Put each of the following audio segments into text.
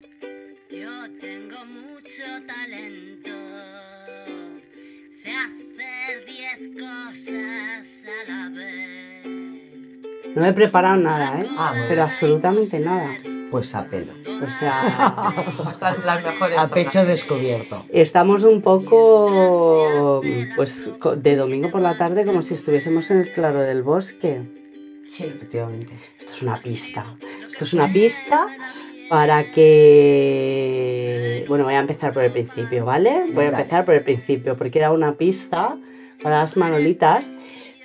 Yo tengo mucho talento, sé hacer 10 cosas a la vez. No he preparado nada, ¿eh? Ah, Pero absolutamente nada. Pues a pelo. O sea, las mejores. A pecho descubierto. Estamos un poco, pues, de domingo por la tarde como si estuviésemos en el claro del bosque. Sí, efectivamente. Esto es una pista. Esto es una pista para que... Bueno, voy a empezar por el principio, ¿vale? Voy a empezar por el principio, porque era una pista para las manolitas,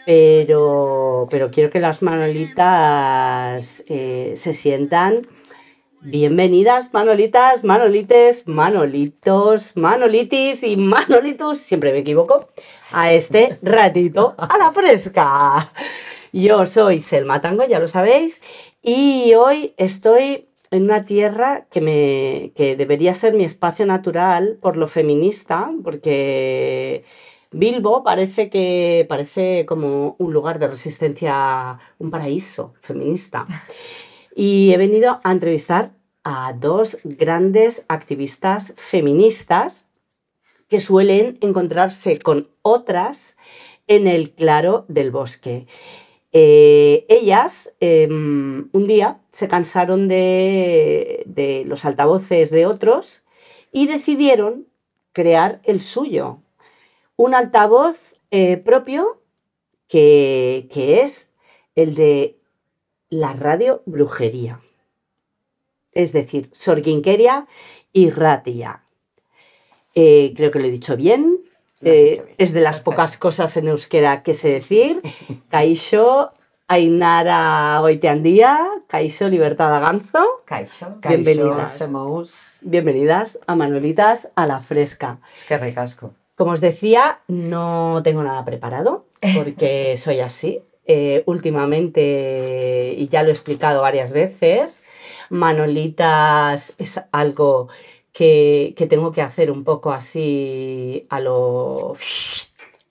pero, pero quiero que las manolitas eh, se sientan bienvenidas, manolitas, manolites, manolitos, manolitis y manolitus, siempre me equivoco, a este ratito a la fresca. Yo soy Selma Tango, ya lo sabéis, y hoy estoy en una tierra que, me, debería ser mi espacio natural por lo feminista, porque Bilbo parece que parece como un lugar de resistencia, un paraíso feminista. Y he venido a entrevistar a dos grandes activistas feministas que suelen encontrarse con otras en el claro del bosque. Eh, ellas em, un día se cansaron de, los altavoces de otros y decidieron crear el suyo. Un altavoz eh, propio que, es el de la radio brujería. Es decir, Sorguinqueria y ratia. Eh, creo que lo he dicho bien. Eh, es de las pocas cosas en euskera que sé decir. Caixo, Ainara Goiteandía, Caixo, Libertad Aganzo. Caixo, bienvenidas. bienvenidas a Manolitas a la Fresca. Es que recasco. Como os decía, no tengo nada preparado porque soy así. Eh, últimamente, y ya lo he explicado varias veces, Manolitas es algo que, tengo que hacer un poco así a lo...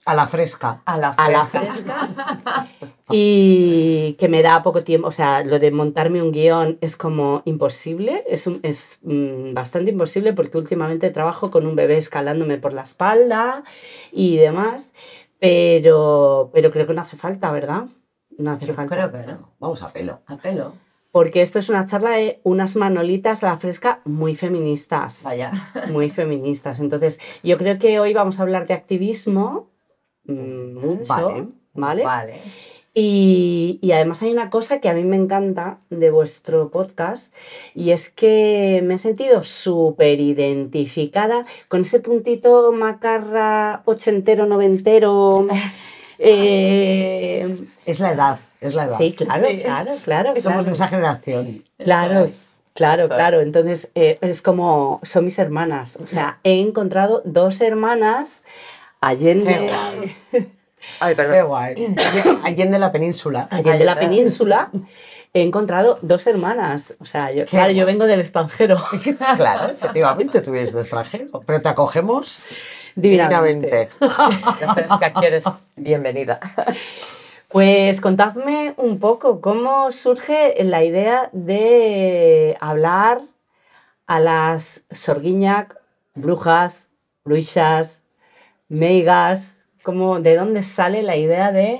A la fresca. A la fresca. y que me da poco tiempo, o sea, lo de montarme un guión es como imposible, es, mm, bastante imposible porque últimamente trabajo con un bebé escalándome por la espalda y demás, pero, pero creo que no hace falta, ¿verdad? No hace falta. Creo que no. Vamos a pelo. A pelo porque esto es una charla de unas manolitas a la fresca muy feministas. Vaya. Muy feministas. Entonces, yo creo que hoy vamos a hablar de activismo mm, mucho, ¿vale? ¿vale? vale. Y, además hay una cosa que a mí me encanta de vuestro podcast y es que me he sentido súper identificada con ese puntito macarra ochentero, noventero. Eh, es la edad es la edad. Sí, claro, claro, claro. Somos de esa generación. Claro, claro, claro. Entonces, eh, es como, son mis hermanas. O sea, he encontrado dos hermanas Allende. Ay, perdón. Qué guay. Allende la península. de la península. He encontrado dos hermanas. O sea, yo, claro, yo vengo del extranjero. Claro, efectivamente, tú vienes de extranjero. Pero te acogemos divinamente. divinamente. sabes que aquí eres bienvenida. Pues contadme un poco cómo surge la idea de hablar a las sorguiñac, brujas, brujas, meigas, cómo, de dónde sale la idea de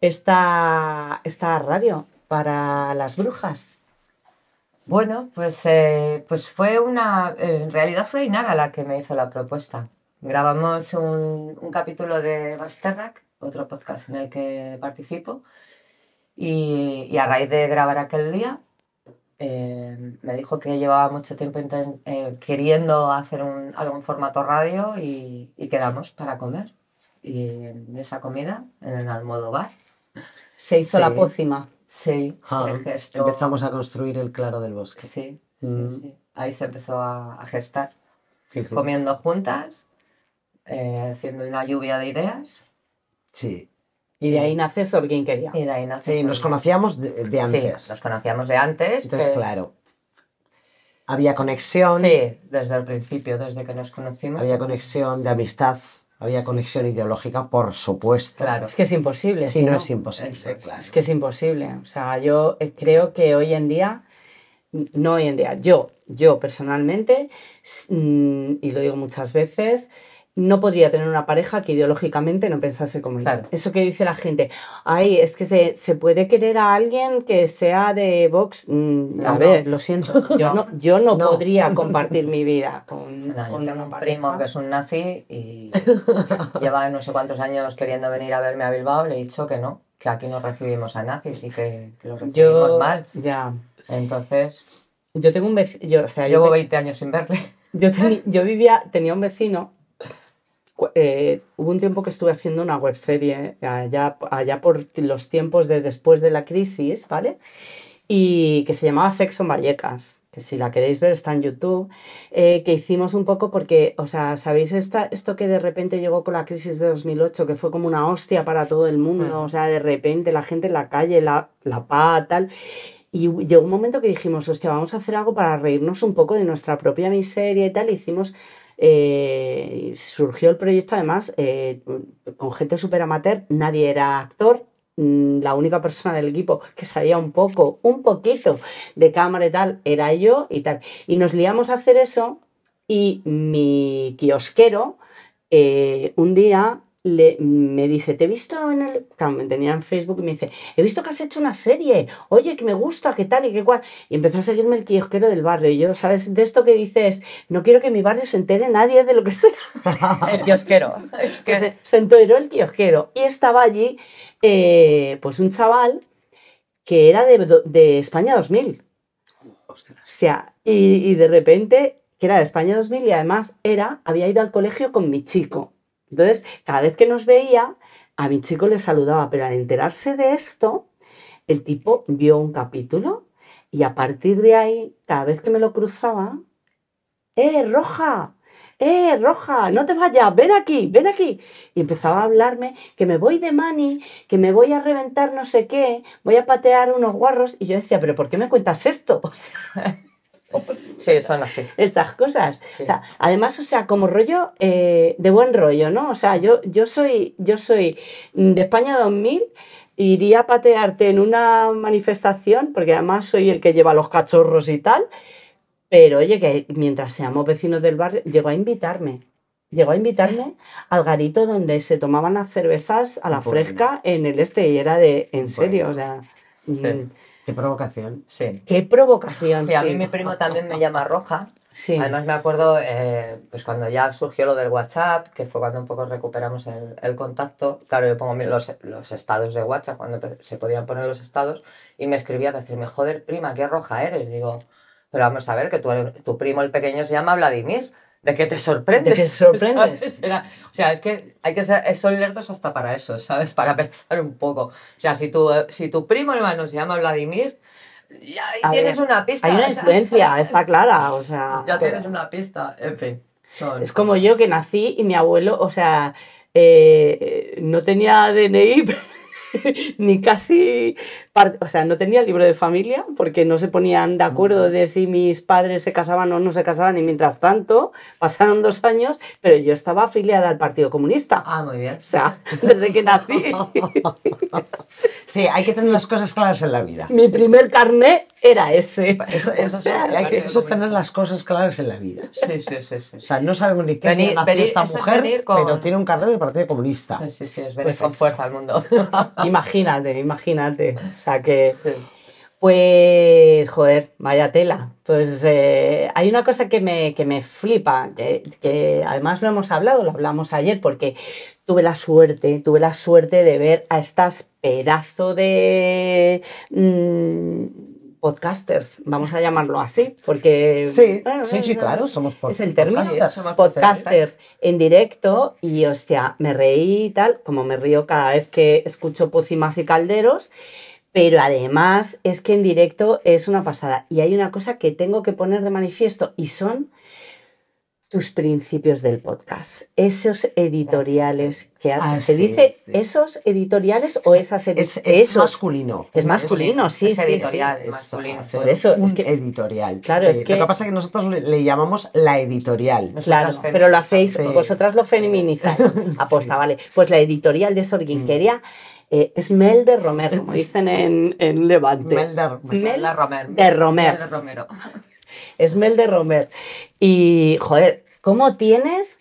esta, esta radio para las brujas. Bueno, pues, eh, pues fue una. En realidad fue Inara la que me hizo la propuesta. Grabamos un, un capítulo de Basterrak otro podcast en el que participo. Y, a raíz de grabar aquel día, eh, me dijo que llevaba mucho tiempo eh, queriendo hacer algún formato radio y, quedamos para comer. Y en esa comida, en el bar Se hizo la pócima. Sí, ah, gestó... empezamos a construir el claro del bosque. Sí, sí. Mm. ahí se empezó a, gestar. comiendo juntas, eh, haciendo una lluvia de ideas Sí. Y de ahí eh, nace Sol alguien quería. Y de ahí nace Sí, nos conocíamos de, antes. Sí, nos conocíamos de antes. Entonces, claro. Había conexión. Sí, desde el principio, desde que nos conocimos. Había conexión de amistad. Había conexión ideológica, por supuesto. Claro. Es que es imposible. Sí, no, es imposible. Es, es que es imposible. O sea, yo eh, creo que hoy en día no hoy en día. Yo, yo personalmente, mm, y lo digo muchas veces, no podría tener una pareja que ideológicamente no pensase como yo. Eso que dice la gente, ay, es que se, puede querer a alguien que sea de Vox. a mm, ver, lo siento, yo no, podría compartir mi vida con, un primo que es un nazi y lleva no sé cuántos años queriendo venir a verme a Bilbao, le he dicho que no, que aquí no recibimos a nazis y que, lo recibimos Ya. Entonces... Yo tengo un vecino, yo, o sea, llevo 20 años sin verle. Yo, yo vivía, tenía un vecino eh, hubo un tiempo que estuve haciendo una webserie, eh, allá, allá por los tiempos de después de la crisis, ¿vale? Y que se llamaba Sexo en Vallecas, que si la queréis ver está en YouTube, eh, que hicimos un poco porque, o sea, ¿sabéis esta, esto que de repente llegó con la crisis de 2008, que fue como una hostia para todo el mundo? Mm. O sea, de repente la gente en la calle, la, la paz, tal. Y llegó un momento que dijimos, hostia, vamos a hacer algo para reírnos un poco de nuestra propia miseria y tal. hicimos eh, surgió el proyecto además eh, con gente súper amateur, nadie era actor, mm, la única persona del equipo que sabía un poco, un poquito de cámara y tal, era yo y tal. Y nos liamos a hacer eso y mi kiosquero eh, un día le, me dice, te he visto en el... Claro, me tenía en Facebook y me dice, he visto que has hecho una serie, oye, que me gusta, qué tal y qué cual. Y empezó a seguirme el quiosquero del barrio. Y yo, ¿sabes? De esto que dices, no quiero que mi barrio se entere nadie de lo que estoy... el kiosquero. que se, se, enteró el quiosquero Y estaba allí, eh, pues un chaval que era de, España 2000. O sea, y, de repente, que era de España 2000 y además era, había ido al colegio con mi chico. Entonces, cada vez que nos veía, a mi chico le saludaba, pero al enterarse de esto, el tipo vio un capítulo y a partir de ahí, cada vez que me lo cruzaba, ¡eh, roja! ¡Eh, Roja! ¡No te vayas! ¡Ven aquí! ¡Ven aquí! Y empezaba a hablarme que me voy de mani, que me voy a reventar no sé qué, voy a patear unos guarros. Y yo decía, ¿pero por qué me cuentas esto? Sí, son así. Estas cosas. además, o sea, como rollo eh, de buen rollo, ¿no? O sea, yo, yo, soy, yo soy de España 2000 iría a patearte en una manifestación, porque además soy el que lleva los cachorros y tal, pero oye, que mientras seamos vecinos del barrio, llegó a invitarme. Llegó a invitarme al garito donde se tomaban las cervezas a la fresca en el este y era de, en serio, o sea, mm, Qué provocación. Sí. Qué provocación. Sí, a mí mi primo también me llama Roja. Sí. Además me acuerdo, eh, pues cuando ya surgió lo del WhatsApp, que fue cuando un poco recuperamos el, contacto, claro, yo pongo los, los, estados de WhatsApp, cuando se podían poner los estados, y me escribía para decirme, joder, prima, qué roja eres. Y digo, pero vamos a ver, que tu, tu primo el pequeño se llama Vladimir. ¿De que te sorprende ¿De sorprendes? o sea, es que hay que ser, eh, son lerdos hasta para eso, ¿sabes? Para pensar un poco. O sea, si tu, eh, si tu primo hermano se llama Vladimir, ya tienes una pista. Hay una influencia, está clara, o sea... Ya tienes una pista, en fin. Es como yo que nací y mi abuelo, o sea, eh, no tenía DNI... ni casi o sea, no tenía libro de familia porque no se ponían de acuerdo mm. de si mis padres se casaban o no se casaban y mientras tanto pasaron dos años, pero yo estaba afiliada al Partido Comunista. Ah, muy bien. O sea, desde que nací. sí, hay que tener las cosas claras en la vida. Mi primer carné era ese. Eso, hay que, es tener las cosas claras en la vida. Sí, sí, sí. sí. O sea, no sabemos ni qué nació esta mujer, pero tiene un carnet del Partido Comunista. Sí, sí, es venir pues con fuerza al mundo. imagínate, imagínate. O sea que... Pues, joder, vaya tela. Pues eh, hay una cosa que me, me flipa, que, además lo hemos hablado, lo hablamos ayer, porque tuve la suerte, tuve la suerte de ver a estas pedazo de mm, podcasters, vamos a llamarlo así, porque... Sí, sí, claro, somos podcasters. Es el término, podcasters, en directo y, hostia, me reí y tal, como me río cada vez que escucho Pocimas y Calderos. Pero además es que en directo es una pasada. Y hay una cosa que tengo que poner de manifiesto y son tus principios del podcast, esos editoriales que haces. Ah, se dice esos editoriales o esas editoriales. Es, masculino. Es masculino, sí. Es, editorial, masculino. Por eso es editorial. Claro, es que lo que pasa es que nosotros le, llamamos la editorial. claro, pero lo hacéis vosotras lo feminizáis. Aposta, vale. Pues la editorial de mm. quería esmel eh, es Mel de Romero, como dicen en, en Levante. Mel de, de Romero. Mel de Romero. Es Mel de Romero. Y, joder, ¿cómo tienes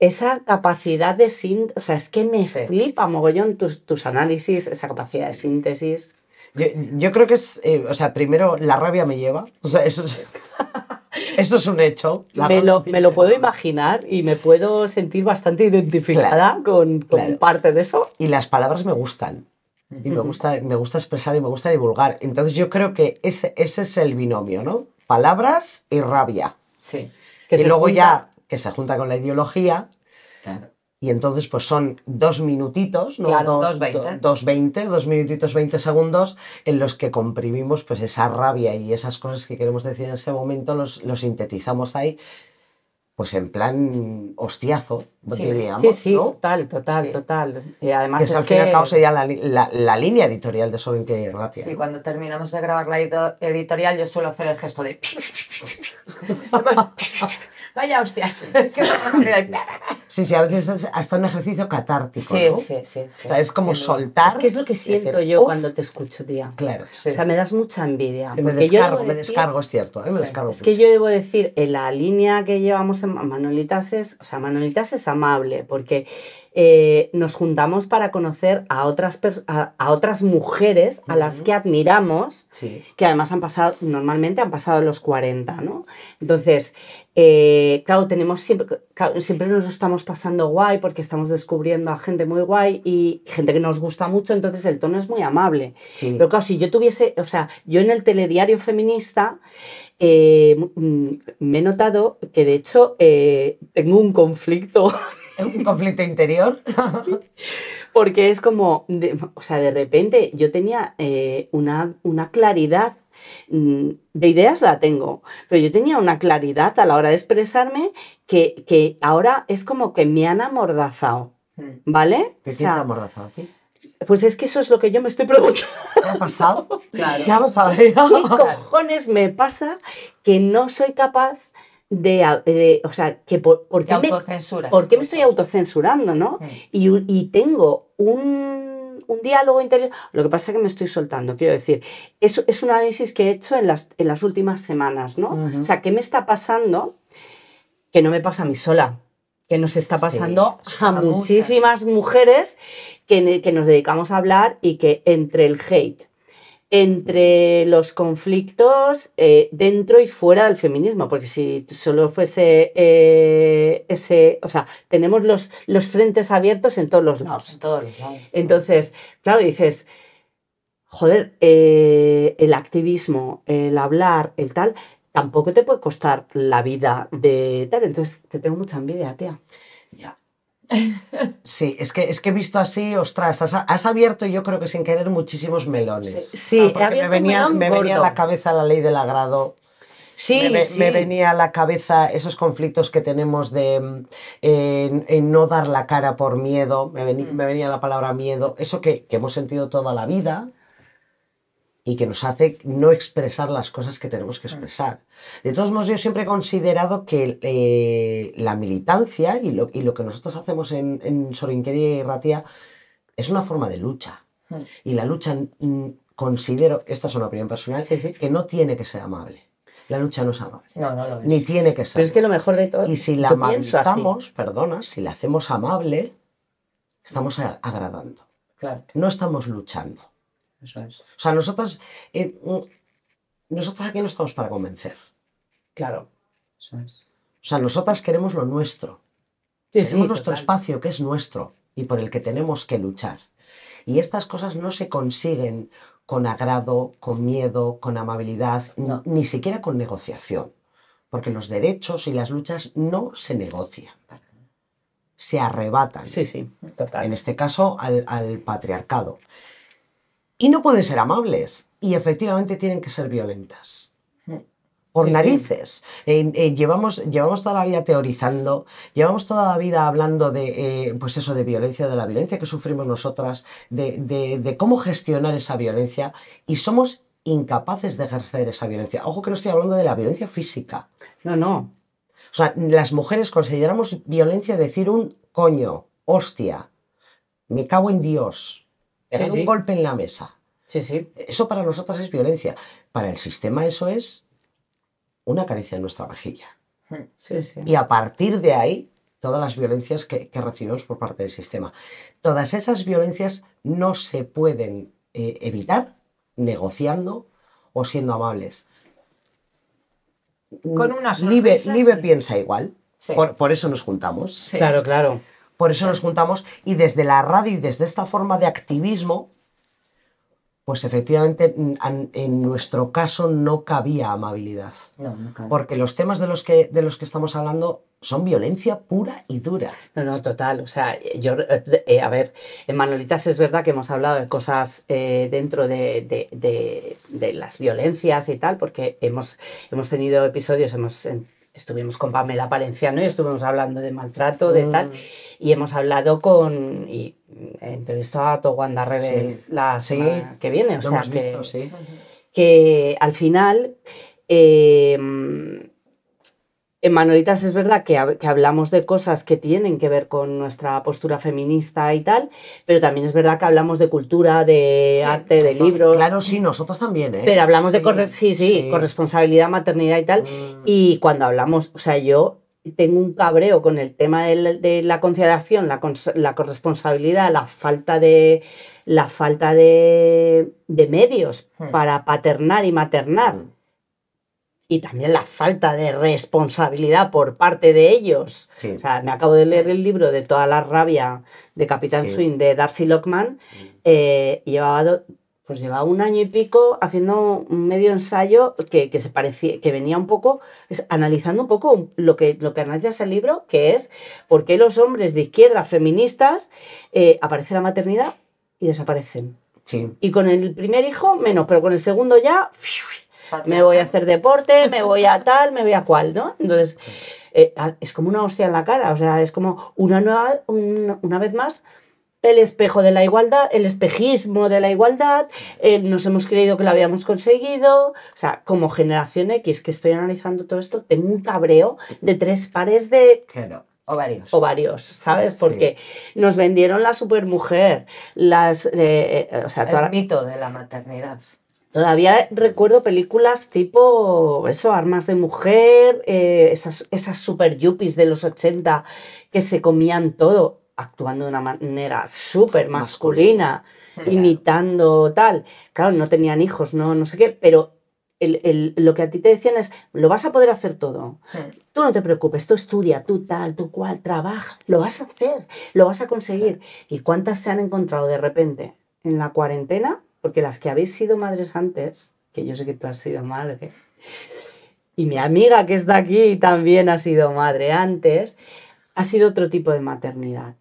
esa capacidad de síntesis? O sea, es que me flipa mogollón tus, tus análisis, esa capacidad de síntesis. Yo, yo creo que es, eh, o sea, primero la rabia me lleva. O sea, eso Eso es un hecho. Me lo, puedo imaginar y me puedo sentir bastante identificada con, parte de eso. Y las palabras me gustan. Y me gusta, me gusta expresar y me gusta divulgar. Entonces yo creo que ese, ese es el binomio, ¿no? Palabras y rabia. Sí. y luego ya que se junta con la ideología. Y entonces, pues son dos minutitos, ¿no? dos, 20. dos, veinte, minutitos, 20 segundos en los que comprimimos pues esa rabia y esas cosas que queremos decir en ese momento, los, sintetizamos ahí, pues en plan hostiazo, sí, Sí, sí, total, total, total. Y además es, al fin y al cabo sería la, la, línea editorial de Sobre y Gracia. Sí, cuando terminamos de grabar la editorial, yo suelo hacer el gesto de. vaya hostias. sí, sí, a veces es hasta un ejercicio catártico. Sí, ¿no? sí, sí, O sea, es como soltar. Es que es lo que siento yo cuando te escucho, tía. Claro. O sea, me das mucha envidia. me descargo, me descargo, es cierto. ¿eh? es que yo debo decir, la línea que llevamos en Manolitas es, o sea, Manolitas es amable, porque eh, nos juntamos para conocer a otras, a, otras mujeres a las que admiramos, que además han pasado, normalmente han pasado los 40, ¿no? Entonces, eh, claro, tenemos siempre, siempre nos estamos pasando guay porque estamos descubriendo a gente muy guay y gente que nos gusta mucho, entonces el tono es muy amable. Pero claro, si yo tuviese, o sea, yo en el telediario feminista... Eh, mm, me he notado que de hecho tengo un conflicto un conflicto interior. Porque es como, o sea, de repente yo tenía eh, una, una claridad mm, de ideas la tengo, pero yo tenía una claridad a la hora de expresarme que, que ahora es como que me han amordazado, hmm. ¿vale? ¿Qué o amordazado aquí? Pues es que eso es lo que yo me estoy preguntando. ¿Qué ha pasado? Claro. ¿Qué ha pasado? ¿Qué cojones me pasa que no soy capaz de, o sea, que por, qué, me, estoy autocensurando, no? Y, tengo un, diálogo interior, lo que pasa es que me estoy soltando, quiero decir, es, es un análisis que he hecho en las, en las últimas semanas, ¿no? O sea, ¿qué me está pasando que no me pasa a mí sola? que nos está pasando a muchísimas mujeres que, que, nos dedicamos a hablar y que entre el hate, entre los conflictos eh, dentro y fuera del feminismo, porque si solo fuese eh, ese, o sea, tenemos los, los frentes abiertos en todos los lados. En todos los lados. Entonces, claro, dices, joder, eh, el activismo, el hablar, el tal, tampoco te puede costar la vida de tal. Entonces, te tengo mucha envidia, tía. Ya. Sí, es que, es que visto así, ostras, has, abierto yo creo que sin querer muchísimos melones. Sí, ah, me, venía, a la cabeza la ley del agrado. Sí me, venía a la cabeza esos conflictos que tenemos de mm, no dar la cara por miedo, mm. me, venía, la palabra miedo, eso que, que, hemos sentido toda la vida, y que nos hace no expresar las cosas que tenemos que mm. expresar. De todos modos, yo siempre he considerado que eh, la militancia y lo, y lo, que nosotros hacemos en, en y Ratia es una forma de lucha. Mm. Y la lucha, mm, considero, esta es una opinión personal, que no tiene que ser amable. La lucha no es amable. Ni tiene que ser. Pero es que lo mejor de todo. Y si la amabilizamos, perdona, si la hacemos amable, estamos agradando. Claro. No estamos luchando. O sea, nosotras, eh, mm, nosotros aquí no estamos para convencer. Claro. O sea, nosotras queremos lo nuestro. Sí, queremos nuestro espacio que es nuestro y por el que tenemos que luchar. Y estas cosas no se consiguen con agrado, con miedo, con amabilidad, ni, siquiera con negociación. Porque los derechos y las luchas no se negocian. Se arrebatan. Sí, sí, total. En este caso, al patriarcado. Y no pueden ser amables. Y efectivamente tienen que ser violentas. Mm. Por narices. Eh, eh, llevamos, llevamos toda la vida teorizando, llevamos toda la vida hablando de, eh, pues eso, de violencia, de la violencia que sufrimos nosotras, de, de cómo gestionar esa violencia y somos incapaces de ejercer esa violencia. Ojo que no estoy hablando de la violencia física. No, no. O sea, las mujeres consideramos violencia decir un coño, hostia, me cago en Dios un golpe en la mesa. Sí, sí. Eso para nosotras es violencia. Para el sistema eso es una caricia en nuestra vajilla hmm. Sí, sí. Y a partir de ahí, todas las violencias que, recibimos por parte del sistema. Todas esas violencias no se pueden eh, evitar negociando o siendo amables. Con unas Libe, piensa igual. por, eso nos juntamos. Claro, claro. Por eso nos juntamos y desde la radio y desde esta forma de activismo, pues efectivamente mm, en nuestro caso no cabía amabilidad. Porque los temas de los, que, de los que estamos hablando son violencia pura y dura. No, no, total. O sea, yo, eh, eh, a ver, en Manolitas es verdad que hemos hablado de cosas eh, dentro de, de, las violencias y tal, porque hemos, hemos tenido episodios, hemos estuvimos con Pamela Palenciano y estuvimos hablando de maltrato, de tal, mm. y hemos hablado con, y entrevistó a Toguanda Reves la semana que viene, o sea que, que al final eh, en Manolitas es verdad que, hablamos de cosas que tienen que ver con nuestra postura feminista y tal, pero también es verdad que hablamos de cultura, de arte, de libros. Claro, sí, nosotros también, ¿eh? Pero hablamos de sí, sí, corresponsabilidad, maternidad y tal. Mm. Y cuando hablamos, o sea, yo tengo un cabreo con el tema de la, consideración, la conciliación, la, corresponsabilidad, la falta de la falta de, medios hmm. para paternar y maternar. Hmm y también la falta de responsabilidad por parte de ellos. me acabo de leer el libro de toda la rabia de Capitán Swing de Darcy Lockman. Mm. Eh, llevaba, pues llevaba un año y pico haciendo un medio ensayo que, se parecía, que venía un poco, analizando un poco lo que, lo que analiza ese libro, que es por qué los hombres de izquierda feministas eh, aparece la maternidad y desaparecen. Y con el primer hijo menos, pero con el segundo ya me voy a hacer deporte, me voy a tal, me voy a cual, ¿no? Entonces, eh, es como una hostia en la cara, o sea, es como una nueva, una vez más, el espejo de la igualdad, el espejismo de la igualdad, nos hemos creído que lo habíamos conseguido, o sea, como generación X que estoy analizando todo esto, tengo un cabreo de tres pares de... Ovarios. Ovarios, ¿sabes? Porque nos vendieron la supermujer, las... Eh, eh, o sea, el mito de la maternidad. Todavía recuerdo películas tipo eso, Armas de Mujer, eh, esas, esas super yuppies de los 80 que se comían todo, actuando de una manera súper masculina, imitando tal. Claro, no tenían hijos, no, no sé qué, pero lo que a ti te decían es, lo vas a poder hacer todo. Hmm. Tú no te preocupes, tú estudia, tú tal, tú cual, trabaja, lo vas a hacer, lo vas a conseguir. Hmm. ¿Y cuántas se han encontrado de repente en la cuarentena? porque las que habéis sido madres antes, que yo sé que tú has sido madre, y mi amiga que está aquí también ha sido madre antes, ha sido otro tipo de maternidad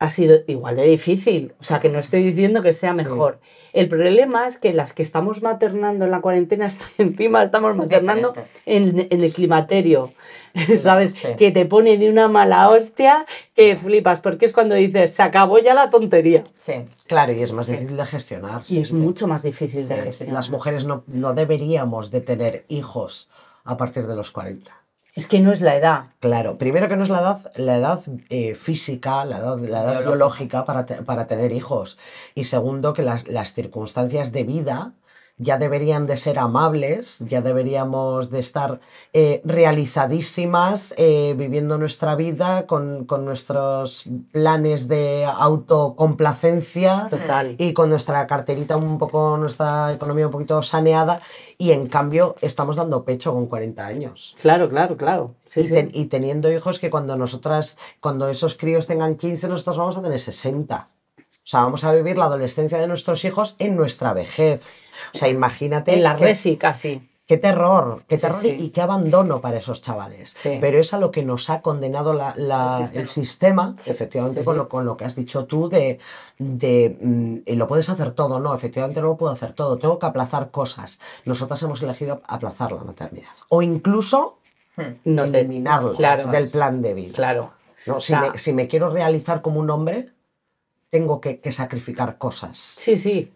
ha sido igual de difícil. O sea, que no estoy diciendo que sea mejor. El problema es que las que estamos maternando en la cuarentena, encima estamos maternando en, el climaterio. ¿Sabes? Que te pone de una mala hostia que flipas, porque es cuando dices, se acabó ya la tontería. Sí. Claro, y es más difícil de gestionar. Y es mucho más difícil de gestionar. Las mujeres no, no deberíamos de tener hijos a partir de los 40 es que no es la edad. Claro, primero que no es la edad, la edad eh, física, la edad, biológica para, tener hijos. Y segundo, que las, las circunstancias de vida ya deberían de ser amables, ya deberíamos de estar eh, realizadísimas, eh, viviendo nuestra vida con, con, nuestros planes de autocomplacencia Total. y con nuestra carterita un poco, nuestra economía un poquito saneada y en cambio estamos dando pecho con 40 años. Claro, claro, claro. y, y teniendo hijos que cuando nosotras, cuando esos críos tengan 15, nosotros vamos a tener 60. O sea, vamos a vivir la adolescencia de nuestros hijos en nuestra vejez. O sea, imagínate. En la resi casi. Qué terror, qué terror y qué abandono para esos chavales. Pero es a lo que nos ha condenado el sistema, efectivamente, con lo, que has dicho tú de, de mm, lo puedes hacer todo, no, efectivamente no lo puedo hacer todo, tengo que aplazar cosas. Nosotras hemos elegido aplazar la maternidad o incluso hmm. no del plan de vida. Claro. si, si me quiero realizar como un hombre, tengo que, sacrificar cosas. Sí, sí.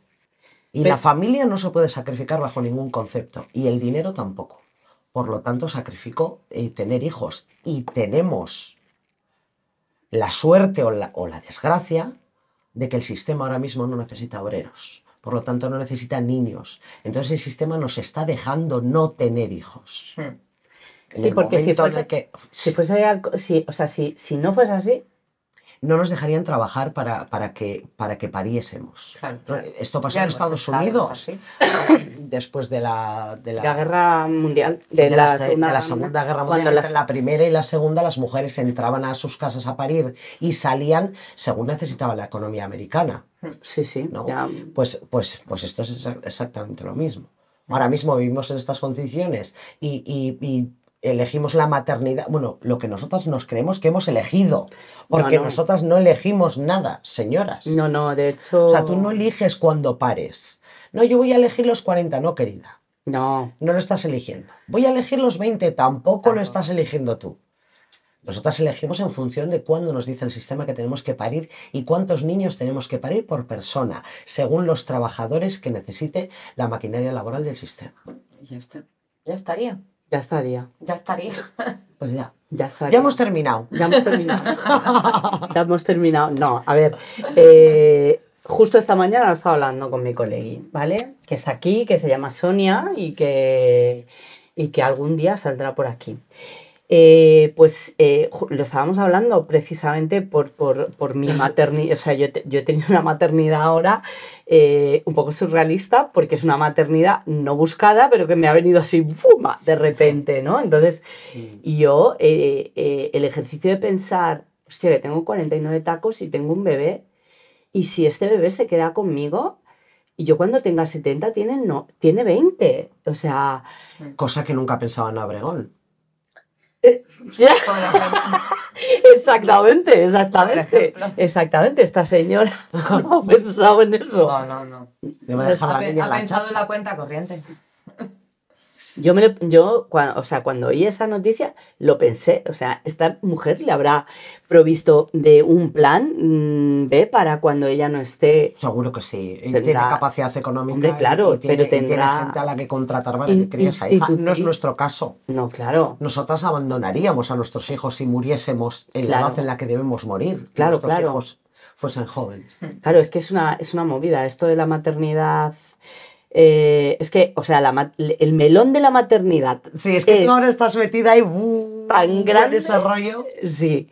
Y la familia no se puede sacrificar bajo ningún concepto. Y el dinero tampoco. Por lo tanto, sacrifico eh, tener hijos. Y tenemos la suerte o la, desgracia de que el sistema ahora mismo no necesita obreros. Por lo tanto, no necesita niños. Entonces, el sistema nos está dejando no tener hijos. Hmm. Sí, porque si fuese, que... si fuese o sea, si, si no fuese así, no nos dejarían trabajar para, para, que, para que pariésemos. Esto pasó en Estados Unidos, después de la, de la, guerra mundial, de, la, Segunda Guerra Mundial. la primera y la segunda, las mujeres entraban a sus casas a parir y salían según necesitaba la economía americana. Sí, sí. Pues, pues, pues esto es exactamente lo mismo. Ahora mismo vivimos en estas condiciones y, y elegimos la maternidad, bueno, lo que nosotras nos creemos que hemos elegido, porque nosotras no elegimos nada, señoras. No, no, de hecho... O sea, tú no eliges cuando pares. No, yo voy a elegir los 40, no, querida. No. No lo estás eligiendo. Voy a elegir los 20, tampoco lo estás eligiendo tú. Nosotras elegimos en función de cuándo nos dice el sistema que tenemos que parir y cuántos niños tenemos que parir por persona, según los trabajadores que necesite la maquinaria laboral del sistema. Ya Ya estaría. Ya estaría. Ya estaría. Pues ya. Ya, estaría. ya hemos terminado. Ya hemos terminado. ya hemos terminado. No, a ver. Eh, justo esta mañana he estado hablando con mi colegui, ¿vale? Que está aquí, que se llama Sonia y que, y que algún día saldrá por aquí. Eh, pues eh, lo estábamos hablando precisamente por, por, mi maternidad, o sea, yo, he tenido una maternidad ahora eh, un poco surrealista porque es una maternidad no buscada, pero que me ha venido así, ¡fuma! de repente, ¿no? Entonces, mm. yo, el ejercicio de pensar, hostia, que tengo 49 tacos y tengo un bebé, y si este bebé se queda conmigo, y yo cuando tenga 70 tiene, no, tiene 20. O sea... Mm. Cosa que nunca pensaba en Abregón exactamente, exactamente. Exactamente, esta señora no ha pensado en eso. No, no, no. ha, pensado en la cuenta corriente. Yo, me yo o sea, cuando oí esa noticia, lo pensé. O sea, esta mujer le habrá provisto de un plan mm, B para cuando ella no esté. Seguro que sí. tiene capacidad económica. claro, tiene, pero tendrá. gente a la que contratar para que críe hija. No es nuestro caso. No, claro. Nosotras abandonaríamos a nuestros hijos si muriésemos en la edad en la que debemos morir. Claro, claro. fuesen jóvenes. Claro, es que es una, es una movida. Esto de la maternidad eh, es que, o sea, el melón de la maternidad. Sí, es que tú ahora estás metida ahí uh, tan grande. desarrollo Sí.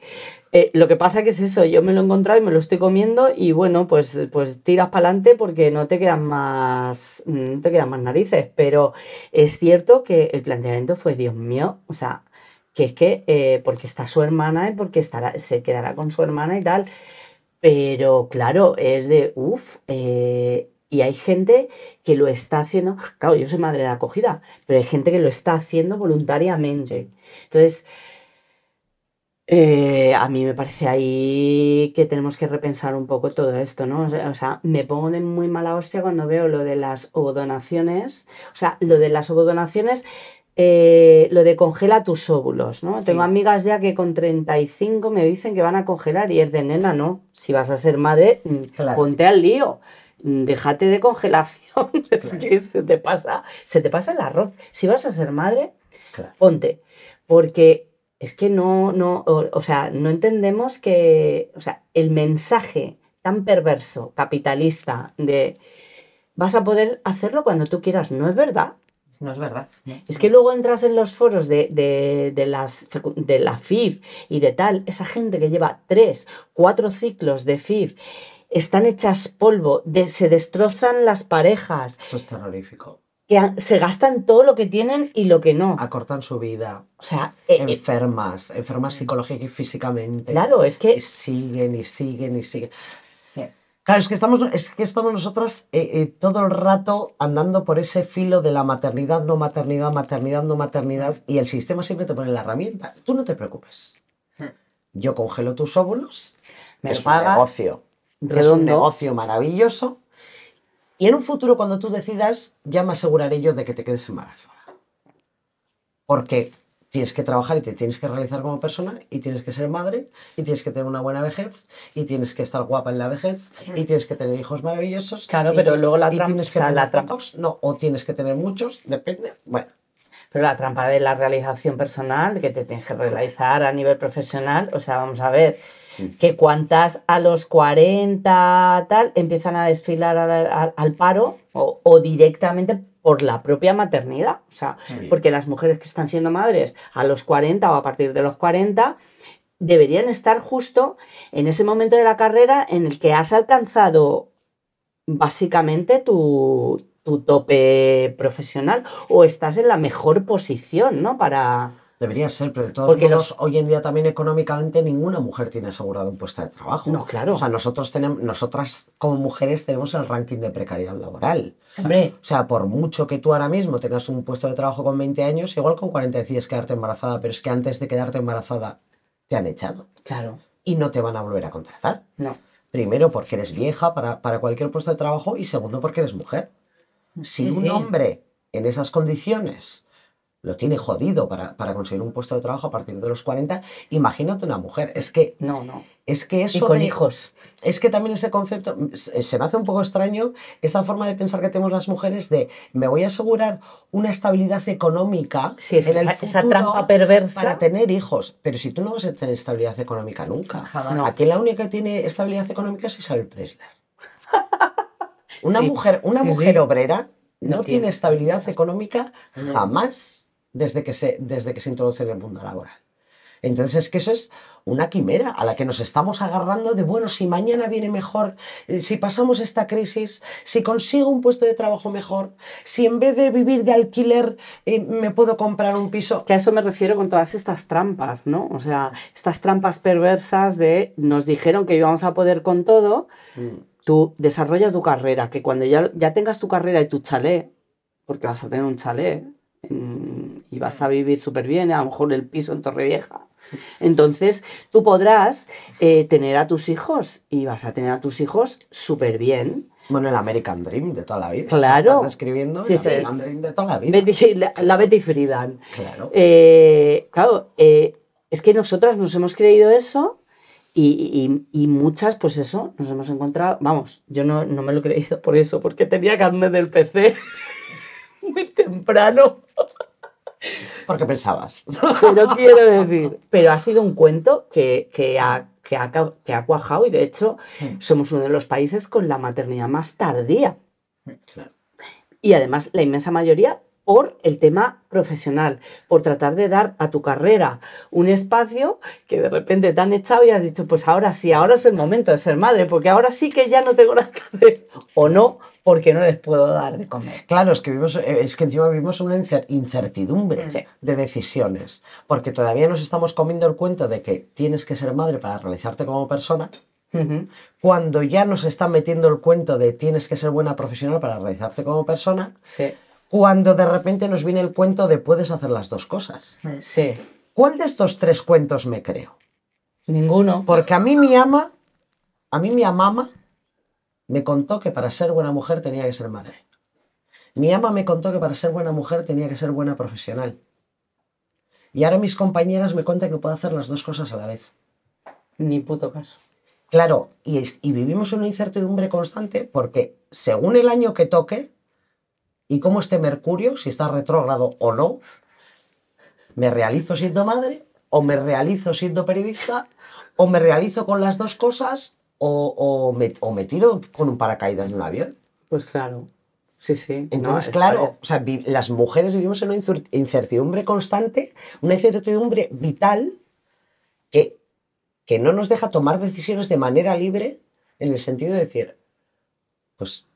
Eh, lo que pasa que es eso, yo me lo he encontrado y me lo estoy comiendo y bueno, pues, pues tiras para adelante porque no te quedan más no te quedan más narices, pero es cierto que el planteamiento fue, Dios mío, o sea, que es que eh, porque está su hermana y porque estará, se quedará con su hermana y tal, pero claro, es de, uff, eh, y hay gente que lo está haciendo, claro, yo soy madre de acogida, pero hay gente que lo está haciendo voluntariamente. Entonces, eh, a mí me parece ahí que tenemos que repensar un poco todo esto, ¿no? O sea, me pongo de muy mala hostia cuando veo lo de las ovodonaciones, o sea, lo de las ovodonaciones, eh, lo de congela tus óvulos, ¿no? Tengo amigas ya que con 35 me dicen que van a congelar y es de nena, no, si vas a ser madre, mm, ponte al lío. Mm, déjate de congelación, es que se te pasa, se te pasa el arroz. Si vas a ser madre, ponte, porque es que no, no, o, sea, no entendemos que, o sea, el mensaje tan perverso, capitalista, de vas a poder hacerlo cuando tú quieras, no es verdad. No es verdad. Es que luego entras en los foros de, las, de la FIF y de tal, esa gente que lleva tres, cuatro ciclos de FIF están hechas polvo, se destrozan las parejas. Eso es terrorífico. Que se gastan todo lo que tienen y lo que no. Acortan su vida. O sea, eh, eh. enfermas, enfermas psicológicamente y físicamente. Claro, es que. siguen y siguen y siguen. Claro, es que estamos, es que estamos nosotras eh, todo el rato andando por ese filo de la maternidad, no maternidad, maternidad, no maternidad, y el sistema siempre te pone la herramienta. Tú no te preocupes. Hmm. Yo congelo tus óvulos, me es un negocio es un negocio maravilloso. Y en un futuro, cuando tú decidas, ya me aseguraré yo de que te quedes embarazada. Porque tienes que trabajar y te tienes que realizar como persona y tienes que ser madre y tienes que tener una buena vejez y tienes que estar guapa en la vejez y tienes que tener hijos maravillosos. Claro, pero luego la trampa... tienes que la no, o tienes que tener muchos, depende. Bueno. Pero la trampa de la realización personal, que te tienes que realizar a nivel profesional, o sea, vamos a ver, que cuantas a los 40 tal empiezan a desfilar al, paro o, directamente por la propia maternidad. O sea, porque las mujeres que están siendo madres a los 40 o a partir de los 40 deberían estar justo en ese momento de la carrera en el que has alcanzado básicamente tu, tu tope profesional o estás en la mejor posición, ¿no? Para, Debería ser, pero de todos Porque modos, hoy en día también económicamente ninguna mujer tiene asegurado un puesto de trabajo. No, claro. O sea, nosotros tenemos, nosotras como mujeres tenemos el ranking de precariedad laboral. Hombre. O sea, por mucho que tú ahora mismo tengas un puesto de trabajo con 20 años, igual con 40 decides quedarte embarazada, pero es que antes de quedarte embarazada te han echado. Claro. Y no te van a volver a contratar. No. Primero, porque eres vieja para, para cualquier puesto de trabajo y segundo, porque eres mujer. Si un hombre en esas condiciones lo tiene jodido para, para, conseguir un puesto de trabajo a partir de los 40. Imagínate una mujer, es que... No, no. Es que eso... Y con hijos. Es que también ese concepto, se, me hace un poco extraño esa forma de pensar que tenemos las mujeres de me voy a asegurar una estabilidad económica sí, esa, trampa perversa. para tener hijos. Pero si tú no vas a tener estabilidad económica nunca. Aquí la única que tiene estabilidad económica es Isabel Presler. una mujer, una mujer obrera no, tiene, estabilidad económica jamás desde que se, desde que introduce en el mundo laboral. Entonces es que eso es una quimera a la que nos estamos agarrando de, bueno, si mañana viene mejor, eh, si pasamos esta crisis, si consigo un puesto de trabajo mejor, si en vez de vivir de alquiler eh, me puedo comprar un piso. que a eso me refiero con todas estas trampas, ¿no? O sea, estas trampas perversas de nos dijeron que íbamos a poder con todo, mm. tú desarrolla tu carrera, que cuando ya, ya tengas tu carrera y tu chalet, porque vas a tener un chalet, y vas a vivir súper bien, a lo mejor el piso en Torrevieja. Entonces, tú podrás eh, tener a tus hijos y vas a tener a tus hijos súper bien. Bueno, el American Dream de toda la vida. Claro. Estás el American Dream de toda la vida. la, Betty Friedan. Claro. Eh, claro, eh, es que nosotras nos hemos creído eso y, y, muchas, pues eso, nos hemos encontrado. Vamos, yo no, no me lo he creído por eso, porque tenía carne del PC muy temprano. Porque pensabas. Pero quiero decir, pero ha sido un cuento que, que, ha, cuajado y de hecho somos uno de los países con la maternidad más tardía. Y además la inmensa mayoría por el tema profesional, por tratar de dar a tu carrera un espacio que de repente te han echado y has dicho, pues ahora sí, ahora es el momento de ser madre, porque ahora sí que ya no tengo nada que hacer, o no, porque no les puedo dar de comer. Claro, es que, vivimos, eh, es que encima vivimos una incertidumbre mm. de decisiones, porque todavía nos estamos comiendo el cuento de que tienes que ser madre para realizarte como persona, Cuando ya nos está metiendo el cuento de tienes que ser buena profesional para realizarte como persona, sí. cuando de repente nos viene el cuento de puedes hacer las dos cosas. Mm. Sí. ¿Cuál de estos tres cuentos me creo? Ninguno. Porque a mí mi ama, a mí mi amama me contó que para ser buena mujer tenía que ser madre. Mi ama me contó que para ser buena mujer tenía que ser buena profesional. Y ahora mis compañeras me cuentan que puedo hacer las dos cosas a la vez. Ni puto caso. Claro, y, vivimos una incertidumbre constante porque según el año que toque y cómo esté Mercurio, si está retrógrado o no, me realizo siendo madre o me realizo siendo periodista o me realizo con las dos cosas o, o, me, tiro con un paracaídas en un avión. Pues claro. Sí, sí. Entonces, claro, o las mujeres vivimos en una incertidumbre constante, una incertidumbre vital que, que no nos deja tomar decisiones de manera libre en el sentido de decir, pues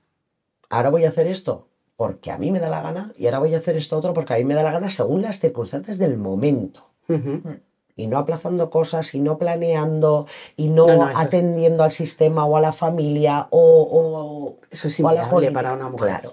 ahora voy a hacer esto porque a mí me da la gana y ahora voy a hacer esto otro porque a mí me da la gana según las circunstancias del momento y no aplazando cosas y no planeando y no, atendiendo al sistema o a la familia o, o, Eso es o a para una mujer.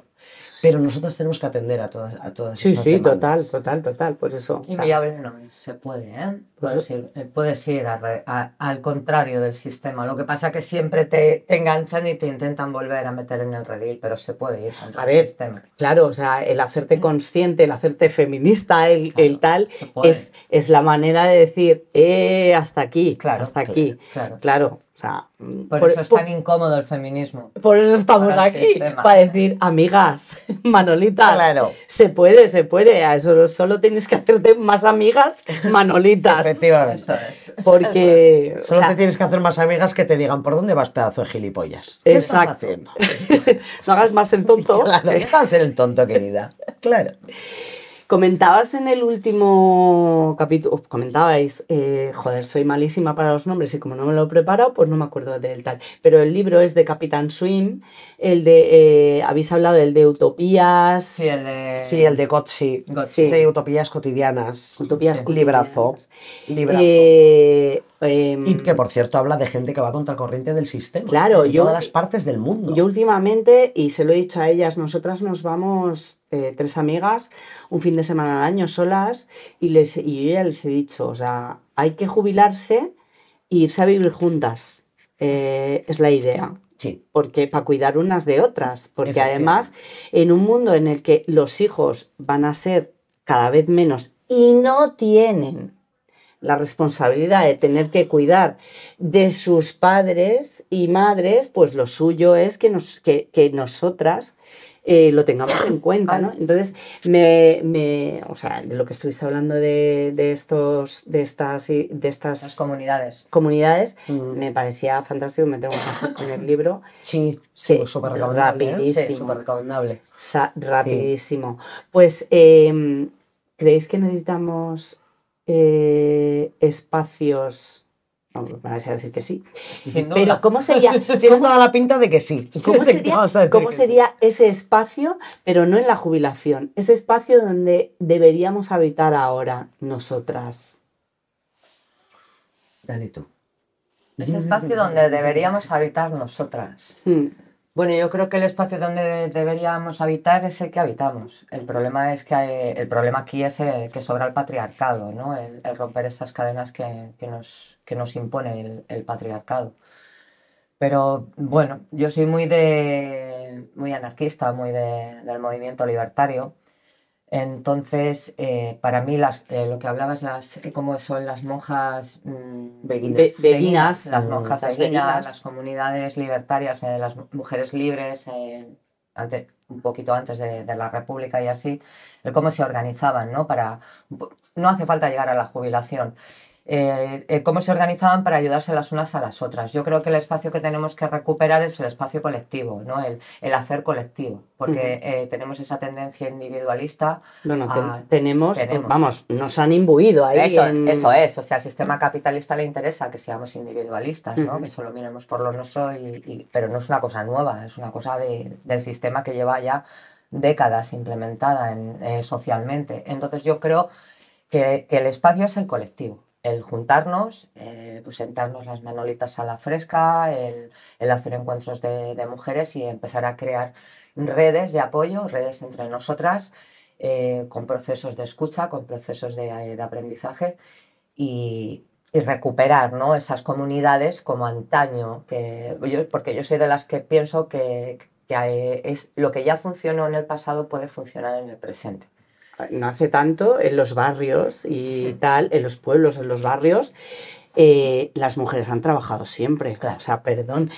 Pero nosotros tenemos que atender a todas, a todas sí, Sí, total, total, total. Pues eso. no se puede, ¿eh? Pues Puedes ir, eh, al contrario del sistema. Lo que pasa es que siempre te, enganchan y te intentan volver a meter en el redil, pero se puede ir a ver, Claro, o sea, el hacerte ¿Eh? consciente, el hacerte feminista, el, el tal, es, es la manera de decir, eh, hasta aquí, hasta aquí. Claro. claro por, eso es tan incómodo el feminismo. Por eso estamos aquí, para decir, amigas, Manolitas, claro. se puede, se puede, eso solo tienes que hacerte más amigas Manolitas. Efectivamente. Porque... Solo te tienes que hacer más amigas que te digan, ¿por dónde vas pedazo de gilipollas? exacto. no hagas más el tonto. Claro, deja hacer el tonto, querida. Claro. Comentabas en el último capítulo, comentabais, eh, joder, soy malísima para los nombres y como no me lo he preparado, pues no me acuerdo del tal. Pero el libro es de Capitán Swim, el de, eh, habéis hablado del de Utopías. Sí, el de, sí, el de Sí. Utopías cotidianas. Utopías cotidianas. Librazo. Librazo. Eh, Em, y que, por cierto, habla de gente que va contra el corriente del sistema. Claro, en todas las partes del mundo. Yo últimamente, y se lo he dicho a ellas, nosotras nos vamos eh, tres amigas un fin de semana al año solas y, les, yo ya les he dicho, o sea, hay que jubilarse e irse a vivir juntas. Eh, es la idea. Sí. Porque para cuidar unas de otras. Porque además, en un mundo en el que los hijos van a ser cada vez menos y no tienen la responsabilidad de tener que cuidar de sus padres y madres, pues lo suyo es que, nos, que, nosotras eh, lo tengamos en cuenta, ¿no? Entonces, me, o sea, de lo que estuviste hablando de, estos, de estas, de estas comunidades, comunidades mm. me parecía fantástico, me tengo que hacer con el libro. Sí, sí, súper pues recomendable. ¿eh? Rapidísimo. rapidísimo. Pues, em, ¿creéis que necesitamos eh, espacios Vamos, a decir que sí. Pero ¿cómo sería? Tiene toda la pinta de que sí. ¿Cómo sería, ese espacio, pero no en la jubilación? Ese espacio donde deberíamos habitar ahora nosotras. Dani tú. Ese espacio mm. donde deberíamos habitar nosotras. Mm. Bueno, yo creo que el espacio donde deberíamos habitar es el que habitamos. El problema es que el problema aquí es eh, que sobra el patriarcado, ¿no? El, romper esas cadenas que, que, nos, impone el, el, patriarcado. Pero bueno, yo soy muy de muy anarquista, muy de, del movimiento libertario. Entonces, eh, para mí, las, eh, lo que hablabas, las, eh, cómo son las monjas mmm, las monjas las comunidades libertarias, las mujeres libres, antes, un poquito antes de, la República y así, cómo se organizaban, ¿no? Para, no hace falta llegar a la jubilación. Eh, eh, cómo se organizaban para ayudarse las unas a las otras. Yo creo que el espacio que tenemos que recuperar es el espacio colectivo, ¿no? el, hacer colectivo, porque eh, tenemos esa tendencia individualista. tenemos, vamos, nos han imbuido ahí. Eso, es, o sea, al sistema capitalista le interesa que seamos individualistas, ¿no? que solo miremos por lo nuestro, y, pero no es una cosa nueva, es una cosa del sistema que lleva ya décadas implementada en, eh, socialmente. Entonces yo creo que el espacio es el colectivo el juntarnos, eh, pues sentarnos las manolitas a la fresca, el, hacer encuentros de, mujeres y empezar a crear redes de apoyo, redes entre nosotras, eh, con procesos de escucha, con procesos de, aprendizaje y, recuperar esas comunidades como antaño, que porque yo soy de las que pienso que, que es, lo que ya funcionó en el pasado puede funcionar en el presente no hace tanto, en los barrios y tal, en los pueblos, en los barrios, eh, las mujeres han trabajado siempre. O sea, perdón.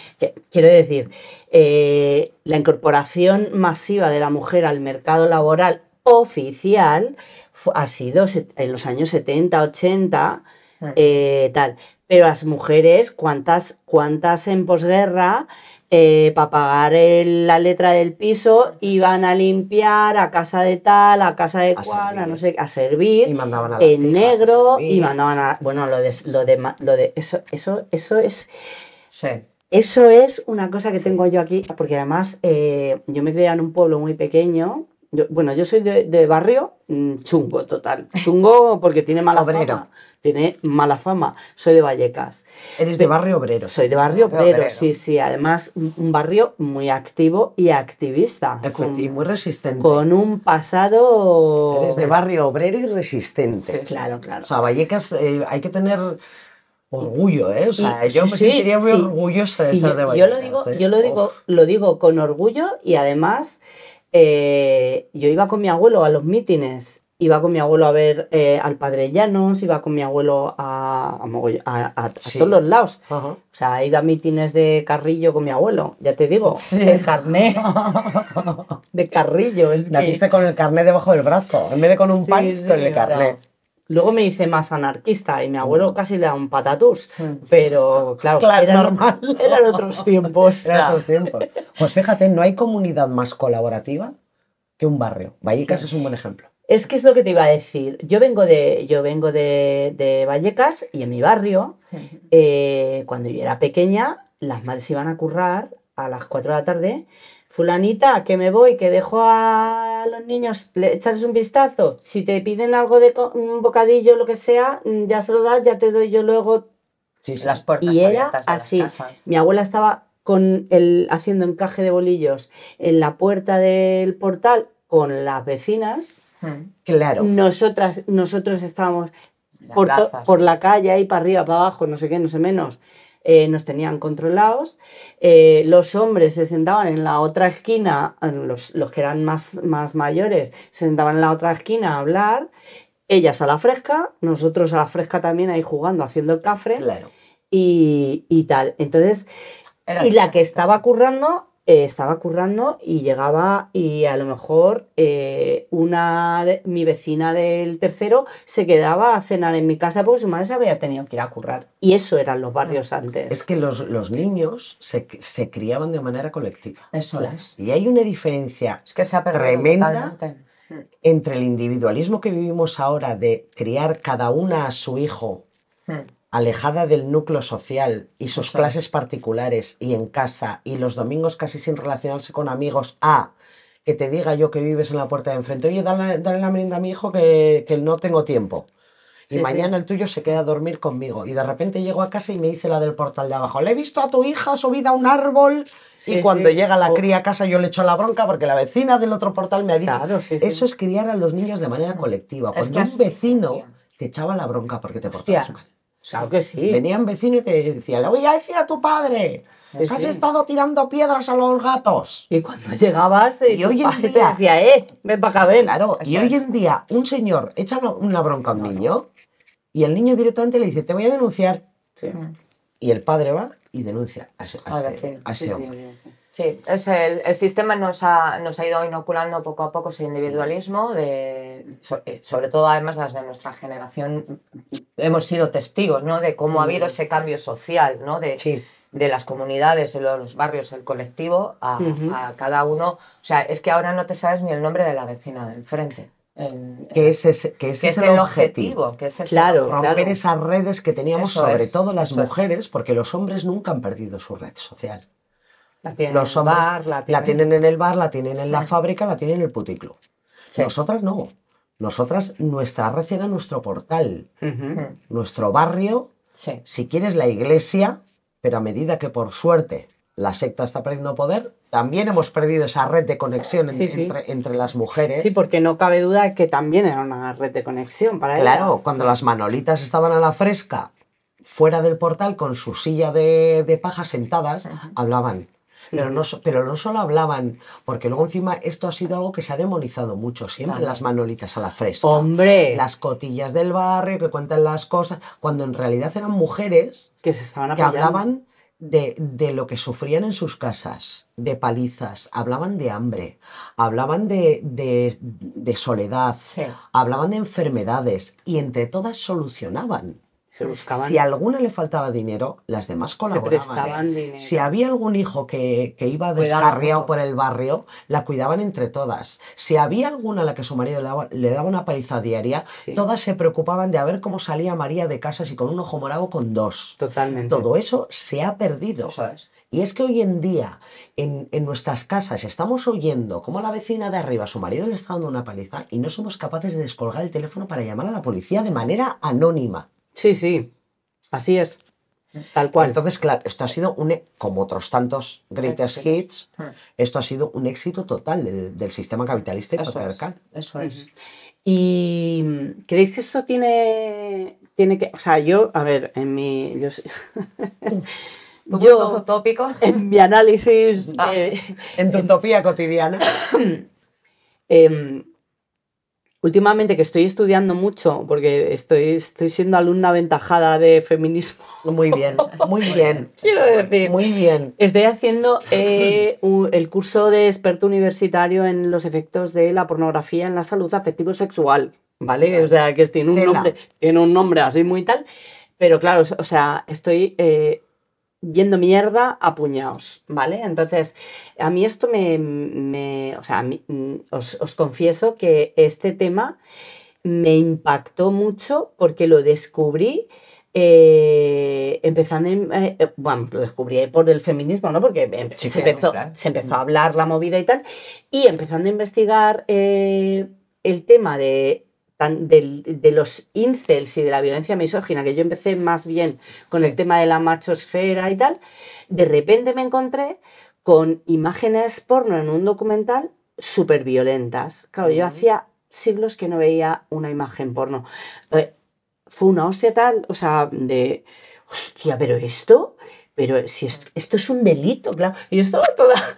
Quiero decir, eh, la incorporación masiva de la mujer al mercado laboral oficial ha sido en los años 70, 80, mm. eh, tal. Pero las mujeres, ¿cuántas, cuántas en posguerra eh, para pagar la letra del piso iban a limpiar a casa de tal, a casa de cual, a no sé, a servir en negro y mandaban a bueno, lo de lo de, eso eso eso es Eso es una cosa que tengo yo aquí, porque además eh, yo me crié en un pueblo muy pequeño bueno, yo soy de, barrio mm, chungo, total. Chungo porque tiene mala obrero. fama. Tiene mala fama. Soy de Vallecas. Eres de barrio obrero. Soy de barrio obrero, sí, sí. Además, un barrio muy activo y activista. y muy resistente. Con un pasado... Eres de barrio obrero y resistente. claro, claro. O sea, Vallecas eh, hay que tener orgullo, ¿eh? O sea, yo me sentiría muy orgullosa de ser de Vallecas. ¿eh? Yo lo digo, yo lo digo, lo digo con orgullo y además eh, yo iba con mi abuelo a los mítines, iba con mi abuelo a ver eh, al padre Llanos, iba con mi abuelo a, todos los lados. O sea, he ido a mítines de Carrillo con mi abuelo, ya te digo, el carné de Carrillo. Es Naciste con el carné debajo del brazo, en vez de con un pan, con el carné. Luego me hice más anarquista y mi abuelo mm. casi le da un patatús, mm. pero claro, era normal. eran otros tiempos. eran otros tiempos. Pues fíjate, no hay comunidad más colaborativa que un barrio. Vallecas es un buen ejemplo. Es que es lo que te iba a decir. Yo vengo de, yo vengo de, Vallecas y en mi barrio, eh, cuando yo era pequeña, las madres iban a currar a las 4 de la tarde fulanita, que me voy, que dejo a los niños, le, un vistazo. Si te piden algo de un bocadillo, lo que sea, mm, ya se lo das, ya te doy yo luego. Sí, las puertas. Y era así. Mi abuela estaba con el haciendo encaje de bolillos en la puerta del portal con las vecinas. Mm. claro. Nosotras, nosotros estábamos por, por, la calle y para arriba, para abajo, no sé qué, no sé menos. Eh, nos tenían controlados. Eh, los hombres se sentaban en la otra esquina, los, que eran más, más mayores, se sentaban en la otra esquina a hablar. Ellas a la fresca, nosotros a la fresca también ahí jugando, haciendo el cafre. Y, tal. Entonces, y la que estaba currando eh, estaba currando y llegaba y a lo mejor eh, una de, mi vecina del tercero se quedaba a cenar en mi casa porque su madre se había tenido que ir a currar. Y eso eran los barrios antes. Es que los, niños se, criaban de manera colectiva. Eso es. Y hay una diferencia tremenda entre el individualismo que vivimos ahora de criar cada una a su hijo. Hmm alejada del núcleo social y sus clases particulares y en casa y los domingos casi sin relacionarse con amigos a que te diga yo que vives en la puerta de enfrente, oye, dale, dale la merienda a mi hijo que, no tengo tiempo. Y mañana el tuyo se queda a dormir conmigo. Y de repente llego a casa y me dice la del portal de abajo, le he visto a tu hija subida a un árbol. y cuando llega la oh. cría a casa yo le echo la bronca porque la vecina del otro portal me ha dicho, eso es criar a los niños de manera colectiva. Cuando un vecino te echaba la bronca porque te portabas mal. Claro que sí. Venía un vecino y te decía, le voy a decir a tu padre. has estado tirando piedras a los gatos. Y cuando llegabas, y, hoy te decía, eh, ven para Claro, y hoy en día, un señor echa una bronca a un niño y el niño directamente le dice, te voy a denunciar. Y el padre va y denuncia así Sí, es el, sistema nos ha, nos ha ido inoculando poco a poco ese individualismo, de, eh, sobre, todo además las de nuestra generación hemos sido testigos de cómo ha mm. habido ese cambio social, ¿no? de, las comunidades, de los barrios, el colectivo, a, cada uno. O sea, es que ahora no te sabes ni el nombre de la vecina del frente. que es, ese es, el, objetivo, que es claro, romper esas redes que teníamos, sobre todo las mujeres, porque los hombres nunca han perdido su red social. La tienen en el bar, la, tienen... en la fábrica, la tienen en el puticlub. Nosotras no. Nosotras, nuestra red era nuestro portal, nuestro barrio, si quieres la iglesia, pero a medida que por suerte la secta está perdiendo poder, también hemos perdido esa red de conexión Entre, las mujeres. Sí, porque no cabe duda que también era una red de conexión para Claro, cuando las manolitas estaban a la fresca, fuera del portal, con su silla de, de paja sentadas, hablaban. Pero no, pero no solo hablaban, porque luego encima esto ha sido algo que se ha demonizado mucho siempre, las manolitas a la fresa. ¡Hombre! Las cotillas del barrio que cuentan las cosas, cuando en realidad eran mujeres que se estaban hablaban de, lo que sufrían en sus casas, de palizas, hablaban de hambre, hablaban de, de, soledad, hablaban de enfermedades y entre todas solucionaban. Si a alguna le faltaba dinero, las demás colaboraban. Si había algún hijo que, que iba descarriado por el barrio, la cuidaban entre todas. Si había alguna a la que su marido le daba, una paliza diaria, todas se preocupaban de ver cómo salía María de casa, y con un ojo morado con dos. Totalmente. Todo eso se ha perdido. Y es que hoy en día, en, nuestras casas, estamos oyendo cómo la vecina de arriba, su marido le está dando una paliza y no somos capaces de descolgar el teléfono para llamar a la policía de manera anónima. Sí, sí, así es. Tal cual. Entonces, claro, esto ha sido un, e, como otros tantos greatest hits, hmm. esto ha sido un éxito total del, sistema capitalista y eso Es, eso es. ¿Y creéis que esto tiene, tiene que, o sea, yo, a ver, en mi, yo, yo utópico? en mi análisis, ah. eh, en tu utopía cotidiana, em, últimamente que estoy estudiando mucho, porque estoy, estoy siendo alumna aventajada de feminismo. Muy bien, muy bien. Quiero decir. Muy bien. Estoy haciendo eh, el curso de experto universitario en los efectos de la pornografía en la salud afectivo-sexual, ¿vale? O sea, que tiene un, nombre, un nombre así muy tal. Pero claro, o sea, estoy eh, viendo mierda a puñados, ¿vale? Entonces, a mí esto me, o sea, mm, os, confieso que este tema me impactó mucho porque lo descubrí eh, empezando, en eh, eh, bueno, lo descubrí por el feminismo, ¿no? Porque em, se, empezó, se empezó a mm. hablar la movida y tal, y empezando a investigar el tema de de los incels y de la violencia misógina, que yo empecé más bien con el tema de la machosfera y tal, de repente me encontré con imágenes porno en un documental súper violentas. Claro, yo hacía siglos que no veía una imagen porno. Eh, fue una hostia tal, o sea, de, hostia, pero esto, pero si esto, es un delito, claro. Y yo estaba toda,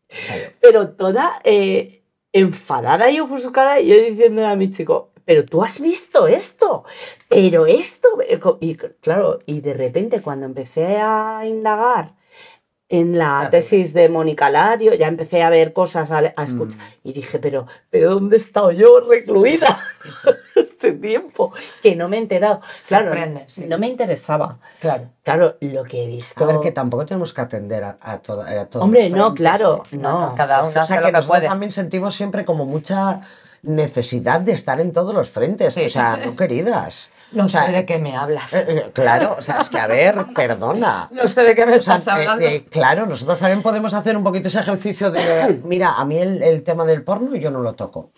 pero toda... Eh, enfadada y ofuscada, y yo diciéndole a mi chico pero tú has visto esto, pero esto. Y claro, y de repente cuando empecé a indagar en la tesis de Mónica Lario, ya empecé a ver cosas, a, escuchar, mm. y dije, pero, pero ¿dónde he estado yo recluida este tiempo? Que no me he enterado. Claro, no me interesaba. Claro. Claro, lo que he visto... A ver, que tampoco tenemos que atender a, todo toda, a Hombre, no, claro, no. Cada uno o sea, que nosotros también sentimos siempre como mucha necesidad de estar en todos los frentes. O sea, no queridas. No sé de qué me hablas. Eh, eh, claro, o sea, es que a ver, perdona. No sé de qué me estás eh, hablando. claro, nosotros también podemos hacer un poquito ese ejercicio de, mira, a mí el tema del porno yo no lo toco.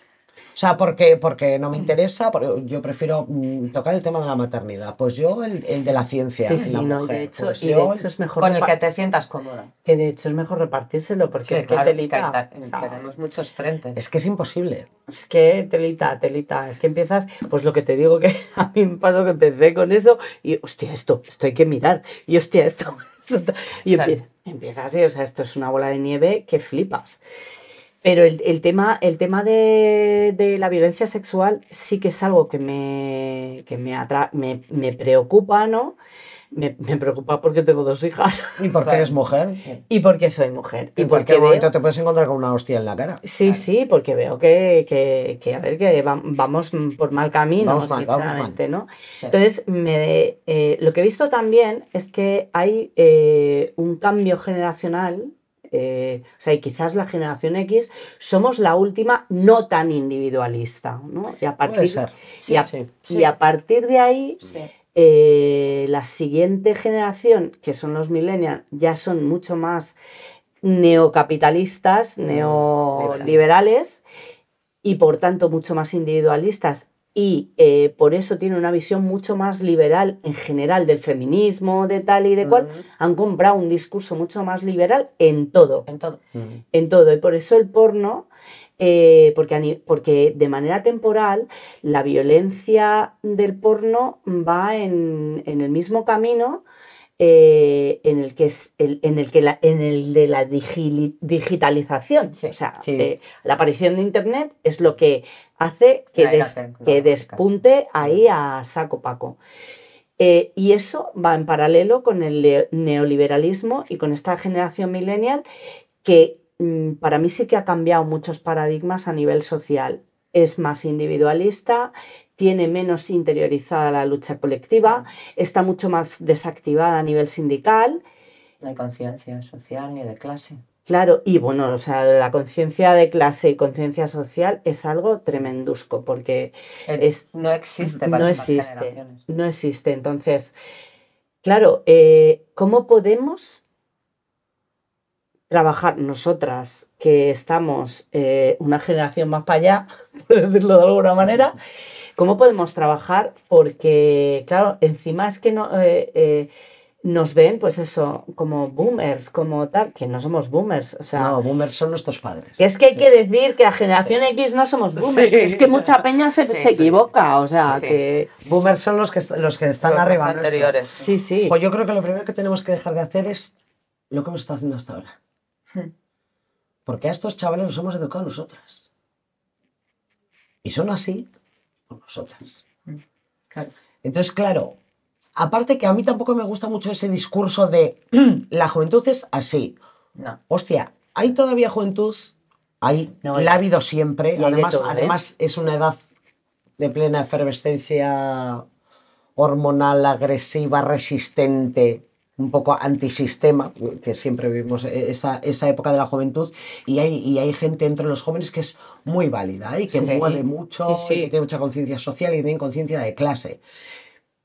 O sea, porque, porque no me interesa, yo prefiero mm, tocar el tema de la maternidad. Pues yo el, de la ciencia. Sí, sí, no, de pues hecho, es mejor con el que te sientas cómoda. Que de hecho es mejor repartírselo porque es que telita. Es tenemos muchos frentes. Es que es imposible. Es que telita, telita. Es que empiezas, pues lo que te digo que a mí me pasó que empecé con eso y hostia, esto, esto hay que mirar. Y hostia, esto. y empiezas y o sea, esto es una bola de nieve que flipas. Pero el, tema, el tema de, la violencia sexual sí que es algo que me, me, me, preocupa, ¿no? Me, preocupa porque tengo dos hijas. ¿Y porque eres mujer? Y porque soy mujer. y por porque momento te puedes encontrar con una hostia en la cara. Sí, sí, porque veo que, que, que, a ver, que vamos por mal camino, vamos ¿no? Entonces, me, eh, lo que he visto también es que hay eh, un cambio generacional eh, o sea, y quizás la generación X somos la última no tan individualista, Y a partir, partir de ahí, eh, la siguiente generación, que son los millennials, ya son mucho más neocapitalistas, mm, neoliberales y por tanto mucho más individualistas y eh, por eso tiene una visión mucho más liberal en general del feminismo, de tal y de cual, han comprado un discurso mucho más liberal en todo. En todo. En todo. Y por eso el porno, eh, porque, de manera temporal la violencia del porno va en el mismo camino eh, en el que es en el que la, en el de la digitalización o sea eh, la aparición de internet es lo que hace que, que despunte ahí a saco paco eh, y eso va en paralelo con el neoliberalismo y con esta generación millennial que mm, para mí sí que ha cambiado muchos paradigmas a nivel social es más individualista tiene menos interiorizada la lucha colectiva, está mucho más desactivada a nivel sindical. No hay conciencia social ni de clase. Claro, y bueno, o sea, la conciencia de clase y conciencia social es algo tremendusco, porque eh, no existe No existe, no existe. Entonces, claro, eh, ¿cómo podemos trabajar nosotras, que estamos eh, una generación más para allá, por decirlo de alguna manera, ¿cómo podemos trabajar? Porque, claro, encima es que no, eh, eh, nos ven, pues eso, como boomers, como tal, que no somos boomers. O sea, no, boomers son nuestros padres. es que hay que decir que la generación X no somos boomers, es que mucha peña se, equivoca, o sea, que... Boomers son los que, los que están arriba. anteriores. Sí, sí. yo creo que lo primero que tenemos que dejar de hacer es lo que hemos estado haciendo hasta ahora. Porque a estos chavales nos hemos educado nosotras. Y son así por nosotras. Mm, Entonces, claro, aparte que a mí tampoco me gusta mucho ese discurso de la juventud es así. No. Hostia, hay todavía juventud, hay, la ha habido siempre. ¿eh? además es una edad de plena efervescencia hormonal, agresiva, resistente un poco antisistema, que siempre vivimos e-, esa, esa época de la juventud, y hay, hay gente entre los jóvenes que es muy válida ¿eh? y que mueve mucho, Y que tiene mucha conciencia social y tiene conciencia de clase.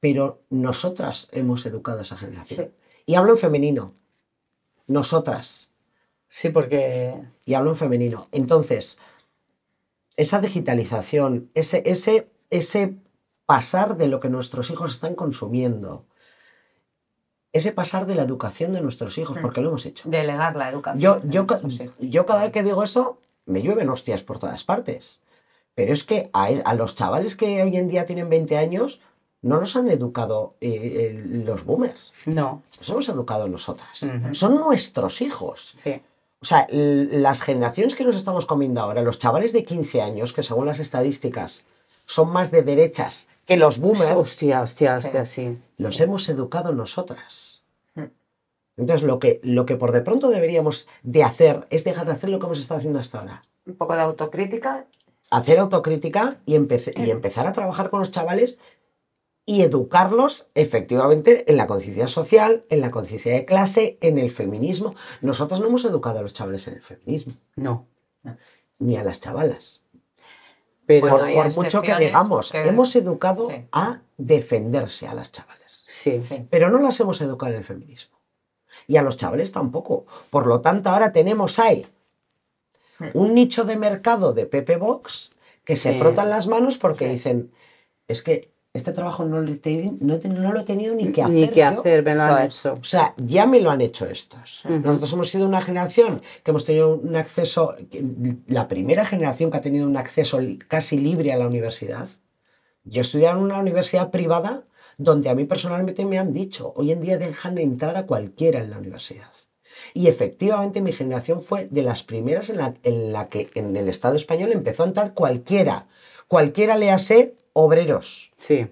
Pero nosotras hemos educado a esa generación. Y hablo en femenino. Nosotras. Sí, porque... Y hablo en femenino. Entonces, esa digitalización, ese, ese, ese pasar de lo que nuestros hijos están consumiendo, ese pasar de la educación de nuestros hijos, mm. porque lo hemos hecho. Delegar la educación. Yo, cada vez que digo eso, me llueven hostias por todas partes. Pero es que a, e, los chavales que hoy en día tienen 20 años, no nos han educado eh, los boomers. No. Nos hemos educado nosotras. Son nuestros hijos. Sí. O sea, las generaciones que nos estamos comiendo ahora, los chavales de 15 años, que según las estadísticas son más de derechas que los boomers. Hostia, hostia, hostia, sí. Los hemos educado nosotras. Mm. Entonces, lo que, lo que por de pronto deberíamos de hacer es dejar de hacer lo que hemos estado haciendo hasta ahora. Un poco de autocrítica. Hacer autocrítica y, mm. empezar a trabajar con los chavales y educarlos efectivamente en la conciencia social, en la conciencia de clase, en el feminismo. Nosotros no hemos educado a los chavales en el feminismo. no. Ni a las chavalas por, mucho que digamos, hemos educado a defenderse a las chavales. Pero no las hemos educado en el feminismo. Y a los chavales tampoco. Por lo tanto, ahora tenemos ahí mm. un nicho de mercado de Pepe Box que se frotan las manos porque dicen, es que este trabajo no, no, lo he tenido ni que hacer. Ni que hacer, me lo han o sea, hecho. O sea, ya me lo han hecho estos. Nosotros hemos sido una generación que hemos tenido un acceso, la primera generación que ha tenido un acceso casi libre a la universidad. Yo estudié en una universidad privada donde a mí personalmente me han dicho, hoy en día dejan entrar a cualquiera en la universidad. Y efectivamente mi generación fue de las primeras en la, en la que en el Estado español empezó a entrar cualquiera Cualquiera le hace obreros. Sí.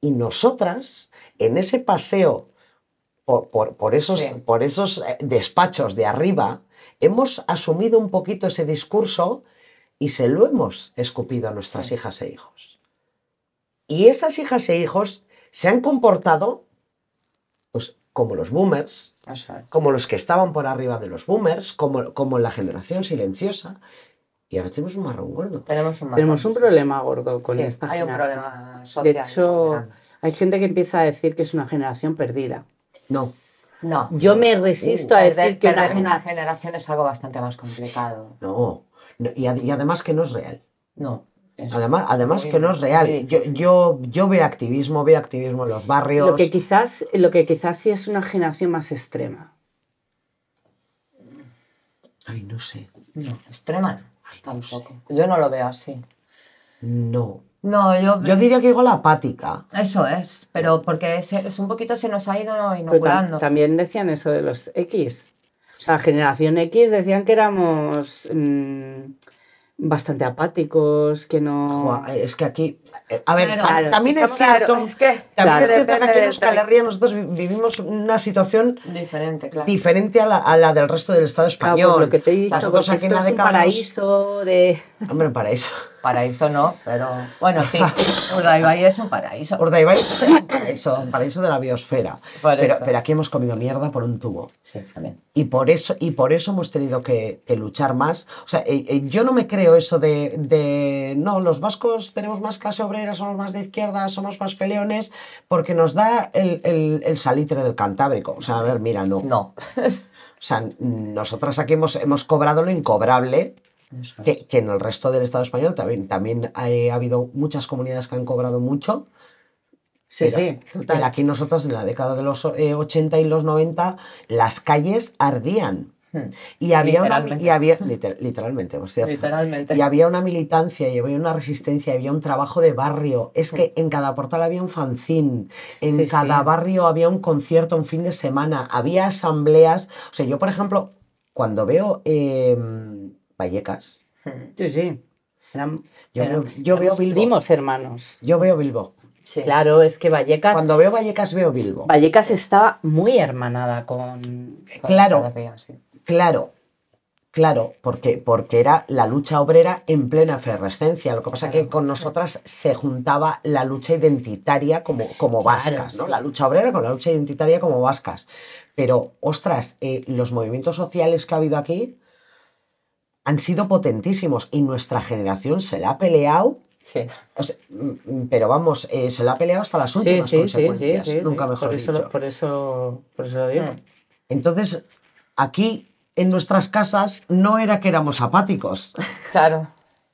Y nosotras, en ese paseo por, esos, eh, despachos de arriba, hemos asumido un poquito ese discurso y se lo hemos escupido a nuestras hijas e hijos. Y esas hijas e hijos se han comportado pues, como los boomers, como los que estaban por arriba de los boomers, como la generación silenciosa, y ahora tenemos un marrón gordo. Tenemos un, problema gordo con esta hay generación. Hay un problema social. De hecho, hay gente que empieza a decir que es una generación perdida. No. No. Yo me resisto a uh, decir que una, generación es algo bastante más complicado. No. y, además que no es real. No. además, además que no es real. Yo, yo, veo activismo, veo activismo en los barrios. Lo que quizás, lo que quizás sí es una generación más extrema. Ay, no sé. No, extrema tampoco. Yo no lo veo así. No. No, yo... Yo diría que igual apática. Eso es, pero porque es, es un poquito se nos ha ido inoculando. también decían eso de los X. O sea, generación X decían que éramos... Mm, bastante apáticos, que no... es que aquí... Eh, a ver, también es cierto, es que, también es cierto que en Euskal Herria nosotros vivimos una situación diferente, diferente a la, a, la, del resto del Estado español. Por lo que te he dicho, esto es un paraíso de... Hombre, un paraíso paraíso no, pero bueno, sí, Urdaibai es un paraíso. Urdaibai es un paraíso, de la biosfera. Pero, aquí hemos comido mierda por un tubo. Sí, Y por eso, y por eso hemos tenido que, luchar más. O sea, eh, eh, yo no me creo eso de, no, los vascos tenemos más clase obrera, somos más de izquierda, somos más peleones, porque nos da el, salitre del Cantábrico. O sea, a ver, mira, no. No. O sea, nosotras aquí hemos, hemos cobrado lo incobrable que, en el resto del Estado español también, también ha, habido muchas comunidades que han cobrado mucho. Sí, sí, total. aquí nosotros en la década de los 80 eh, y los 90 las calles ardían. Hmm. Y había literalmente. y había, literalmente, cierto. Y había una militancia, y había una resistencia, y había un trabajo de barrio. Es hmm. que en cada portal había un fanzín, en cada barrio había un concierto un fin de semana, había asambleas. O sea, yo, por ejemplo, cuando veo em, vallecas. Sí, sí. yo, veo, yo Bilbo. primos hermanos. Yo veo Bilbo. Claro, es que Vallecas. Cuando veo Vallecas, veo Bilbo. Vallecas estaba muy hermanada con. Eh, claro, sí. claro, claro, porque, porque era la lucha obrera en plena efervescencia. Lo que pasa es que con nosotras se juntaba la lucha identitaria como, como vascas, ¿no? La lucha obrera con la lucha identitaria como vascas. Pero, ostras, eh, los movimientos sociales que ha habido aquí han sido potentísimos y nuestra generación se la ha peleado. Sí. Mm, pero vamos, eh, se la ha peleado hasta las últimas sí, consecuencias. Nunca mejor por eso, por, eso, lo digo. Mm. Entonces, aquí en nuestras casas no era que éramos apáticos. Claro.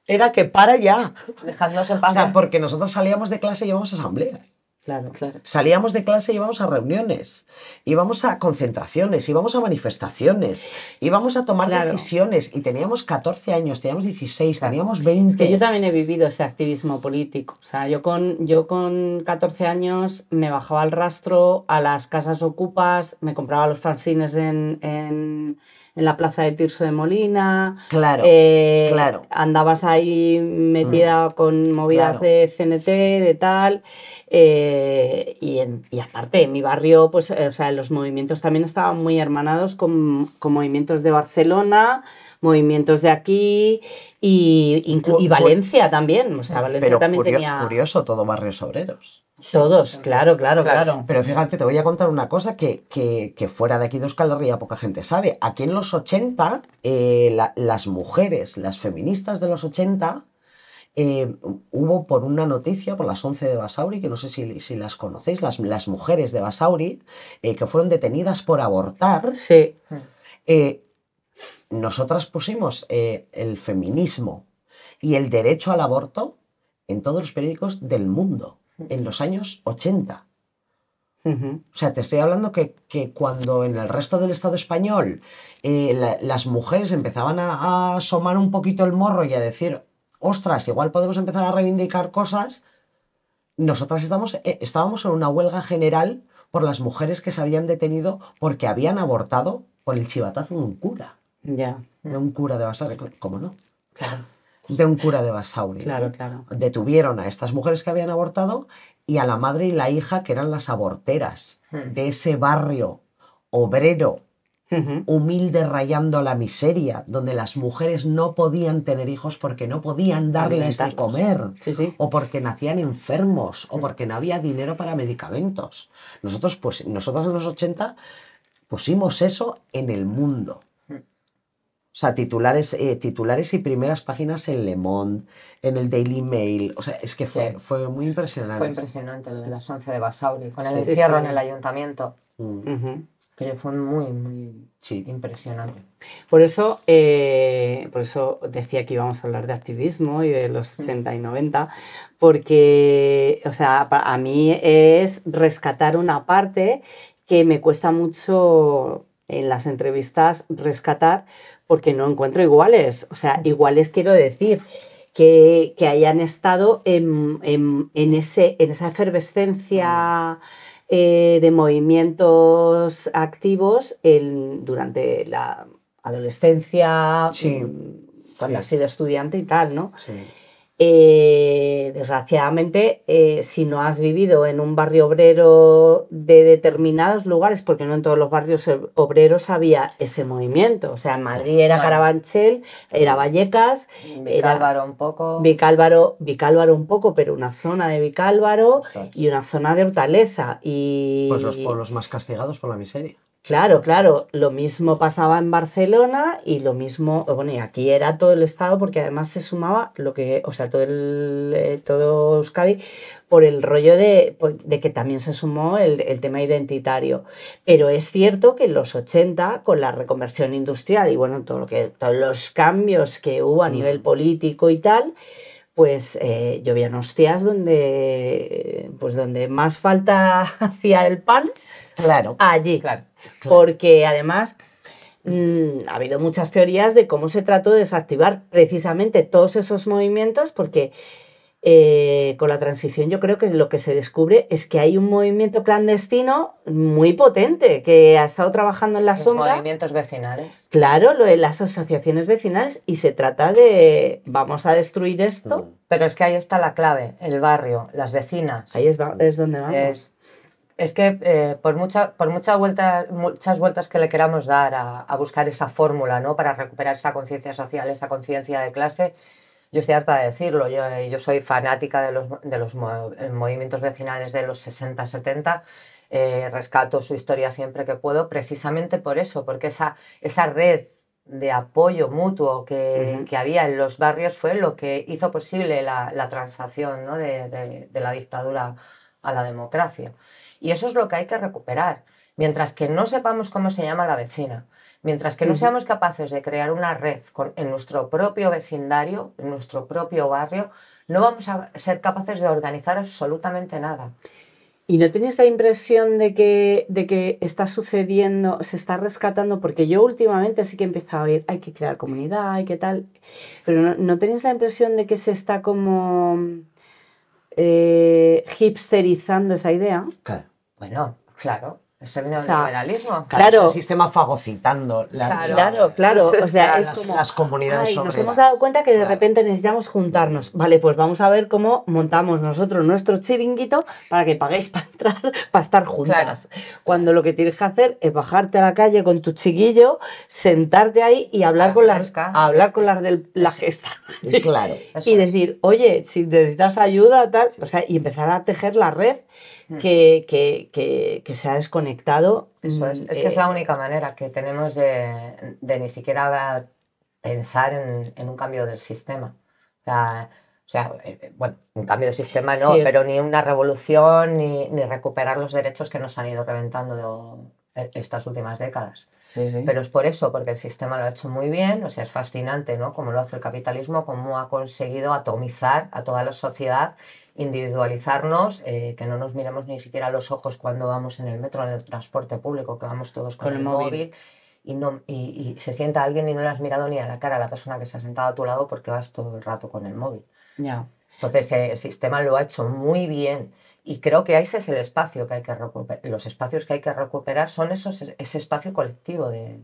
Era que para ya. dejándose en O sea, porque nosotros salíamos de clase y íbamos asambleas. Claro, claro. Salíamos de clase y íbamos a reuniones, íbamos a concentraciones, íbamos a manifestaciones, íbamos a tomar decisiones y teníamos 14 años, teníamos 16, teníamos 20. que yo también he vivido ese activismo político. O sea, yo con, yo con 14 años me bajaba al rastro a las casas ocupas, me compraba los fanzines en, en en la plaza de Tirso de Molina. Claro. Eh, claro. Andabas ahí metida mm. con movidas de CNT, de tal. Eh, y, en, aparte, en mi barrio, pues, eh, sea, los movimientos también estaban muy hermanados con movimientos de Barcelona movimientos de aquí y, Valencia también. O Valencia pero también Curioso, todo barrios obreros. Todos, claro, claro, claro, Pero fíjate, te voy a contar una cosa que, fuera de aquí de Euskal Herria poca gente sabe. Aquí en los 80, eh, las mujeres, las feministas de los 80, eh, hubo por una noticia, por las 11 de Basauri, que no sé si, las conocéis, las, las, mujeres de Basauri, eh, que fueron detenidas por abortar. Sí. Nosotras pusimos eh, el feminismo y el derecho al aborto en todos los periódicos del mundo en los años 80. O sea, te estoy hablando que, cuando en el resto del Estado español eh, las mujeres empezaban a, asomar un poquito el morro y a decir, ostras, igual podemos empezar a reivindicar cosas, nosotras eh, estábamos en una huelga general por las mujeres que se habían detenido porque habían abortado por el chivatazo de un cura. De un cura de Basauri, ¿cómo no? Claro. De un cura de Basauri. Detuvieron a estas mujeres que habían abortado y a la madre y la hija que eran las aborteras hmm. de ese barrio obrero humilde rayando la miseria, donde las mujeres no podían tener hijos porque no podían darles de comer, o porque nacían enfermos, o hmm. porque no había dinero para medicamentos. Nosotros, pues, nosotros en los 80 pusimos eso en el mundo. O sea, titulares, eh, titulares y primeras páginas en Le Monde, en el Daily Mail. O sea, es que fue, muy impresionante. Fue impresionante lo de las 11 de Basauri, con el encierro en el ayuntamiento. Mm. Que fue muy, muy impresionante. Por eso, eh, por eso decía que íbamos a hablar de activismo y de los 80 y 90, porque, o sea, a mí es rescatar una parte que me cuesta mucho en las entrevistas rescatar porque no encuentro iguales. O sea, iguales quiero decir que, hayan estado en, ese, en esa efervescencia eh, de movimientos activos durante la adolescencia, mm, cuando ha has sido estudiante y tal, ¿no? Sí. Eh, desgraciadamente, eh, si no has vivido en un barrio obrero de determinados lugares, porque no en todos los barrios obreros había ese movimiento. O sea, en Madrid era Carabanchel, era Vallecas. Mm, Vicálvaro un poco. Vicálvaro, Vicálvaro un poco, pero una zona de Vicálvaro y una zona de Hortaleza. Y... Pues los pueblos más castigados por la miseria. Claro, claro, lo mismo pasaba en Barcelona y lo mismo, bueno, y aquí era todo el Estado porque además se sumaba lo que, o sea, todo el, eh, todo Euskadi por el rollo de, pues, que también se sumó el, tema identitario. Pero es cierto que en los 80, con la reconversión industrial y bueno, todo lo que, todos los cambios que hubo a mm. nivel político y tal, pues eh, llovían hostias donde, pues donde más falta hacía el pan. Claro. Allí. Claro. Porque además mm, ha habido muchas teorías de cómo se trató de desactivar precisamente todos esos movimientos porque... Eh, con la transición yo creo que lo que se descubre es que hay un movimiento clandestino muy potente que ha estado trabajando en la sombra. movimientos vecinales. Claro, lo las asociaciones vecinales y se trata de vamos a destruir esto. Mm. Pero es que ahí está la clave, el barrio, las vecinas. Ahí es, es donde vamos es que eh, por, mucha, por muchas vueltas que le queramos dar a, buscar esa fórmula, Para recuperar esa conciencia social, esa conciencia de clase, yo estoy harta de decirlo, yo, eh, soy fanática de los, eh, movimientos vecinales de los 60-70, rescato su historia siempre que puedo, precisamente por eso, porque esa, red de apoyo mutuo que, había en los barrios fue lo que hizo posible la, transacción de, la dictadura a la democracia. Y eso es lo que hay que recuperar. Mientras que no sepamos cómo se llama la vecina, mientras que no seamos capaces de crear una red en nuestro propio vecindario, en nuestro propio barrio, no vamos a ser capaces de organizar absolutamente nada. ¿Y no tenéis la impresión de que, de que está sucediendo, se está rescatando? Porque yo últimamente sí que he empezado a oír, hay que crear comunidad, hay que tal. Pero no, tenéis la impresión de que se está como eh, hipsterizando esa idea. Claro. Bueno, claro. Es el neoliberalismo. claro, Es el sistema fagocitando. claro, claro. O sea, las, comunidades Nos hemos dado cuenta que de repente necesitamos juntarnos. Vale, pues vamos a ver cómo montamos nosotros nuestro chiringuito para que paguéis para entrar, para estar juntas. Cuando lo que tienes que hacer es bajarte a la calle con tu chiquillo, sentarte ahí y hablar con las. hablar con las de la gesta. claro. y decir, oye, si necesitas ayuda, tal. O sea, y empezar a tejer la red. Mm. que, se ha desconectado. Mm, es. que es la eh, única manera que tenemos de, ni siquiera pensar en, un cambio del sistema. O sea, eh, eh, bueno, un cambio de sistema no, pero ni una revolución ni, recuperar los derechos que nos han ido reventando e, estas últimas décadas. Pero es por eso, porque el sistema lo ha hecho muy bien, o sea, es fascinante, ¿no? Cómo lo hace el capitalismo, cómo ha conseguido atomizar a toda la sociedad individualizarnos, eh, que no nos miremos ni siquiera los ojos cuando vamos en el metro, en el transporte público, que vamos todos con, el, móvil. y, no, y, se sienta alguien y no le has mirado ni a la cara a la persona que se ha sentado a tu lado porque vas todo el rato con el móvil. Entonces eh, el sistema lo ha hecho muy bien y creo que ese es el espacio que hay que recuperar. Los espacios que hay que recuperar son esos, ese espacio colectivo de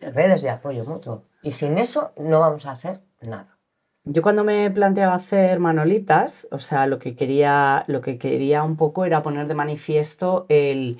redes de apoyo mutuo. Y sin eso no vamos a hacer nada. Yo cuando me planteaba hacer manolitas, o sea, lo que quería, lo que quería un poco era poner de manifiesto el,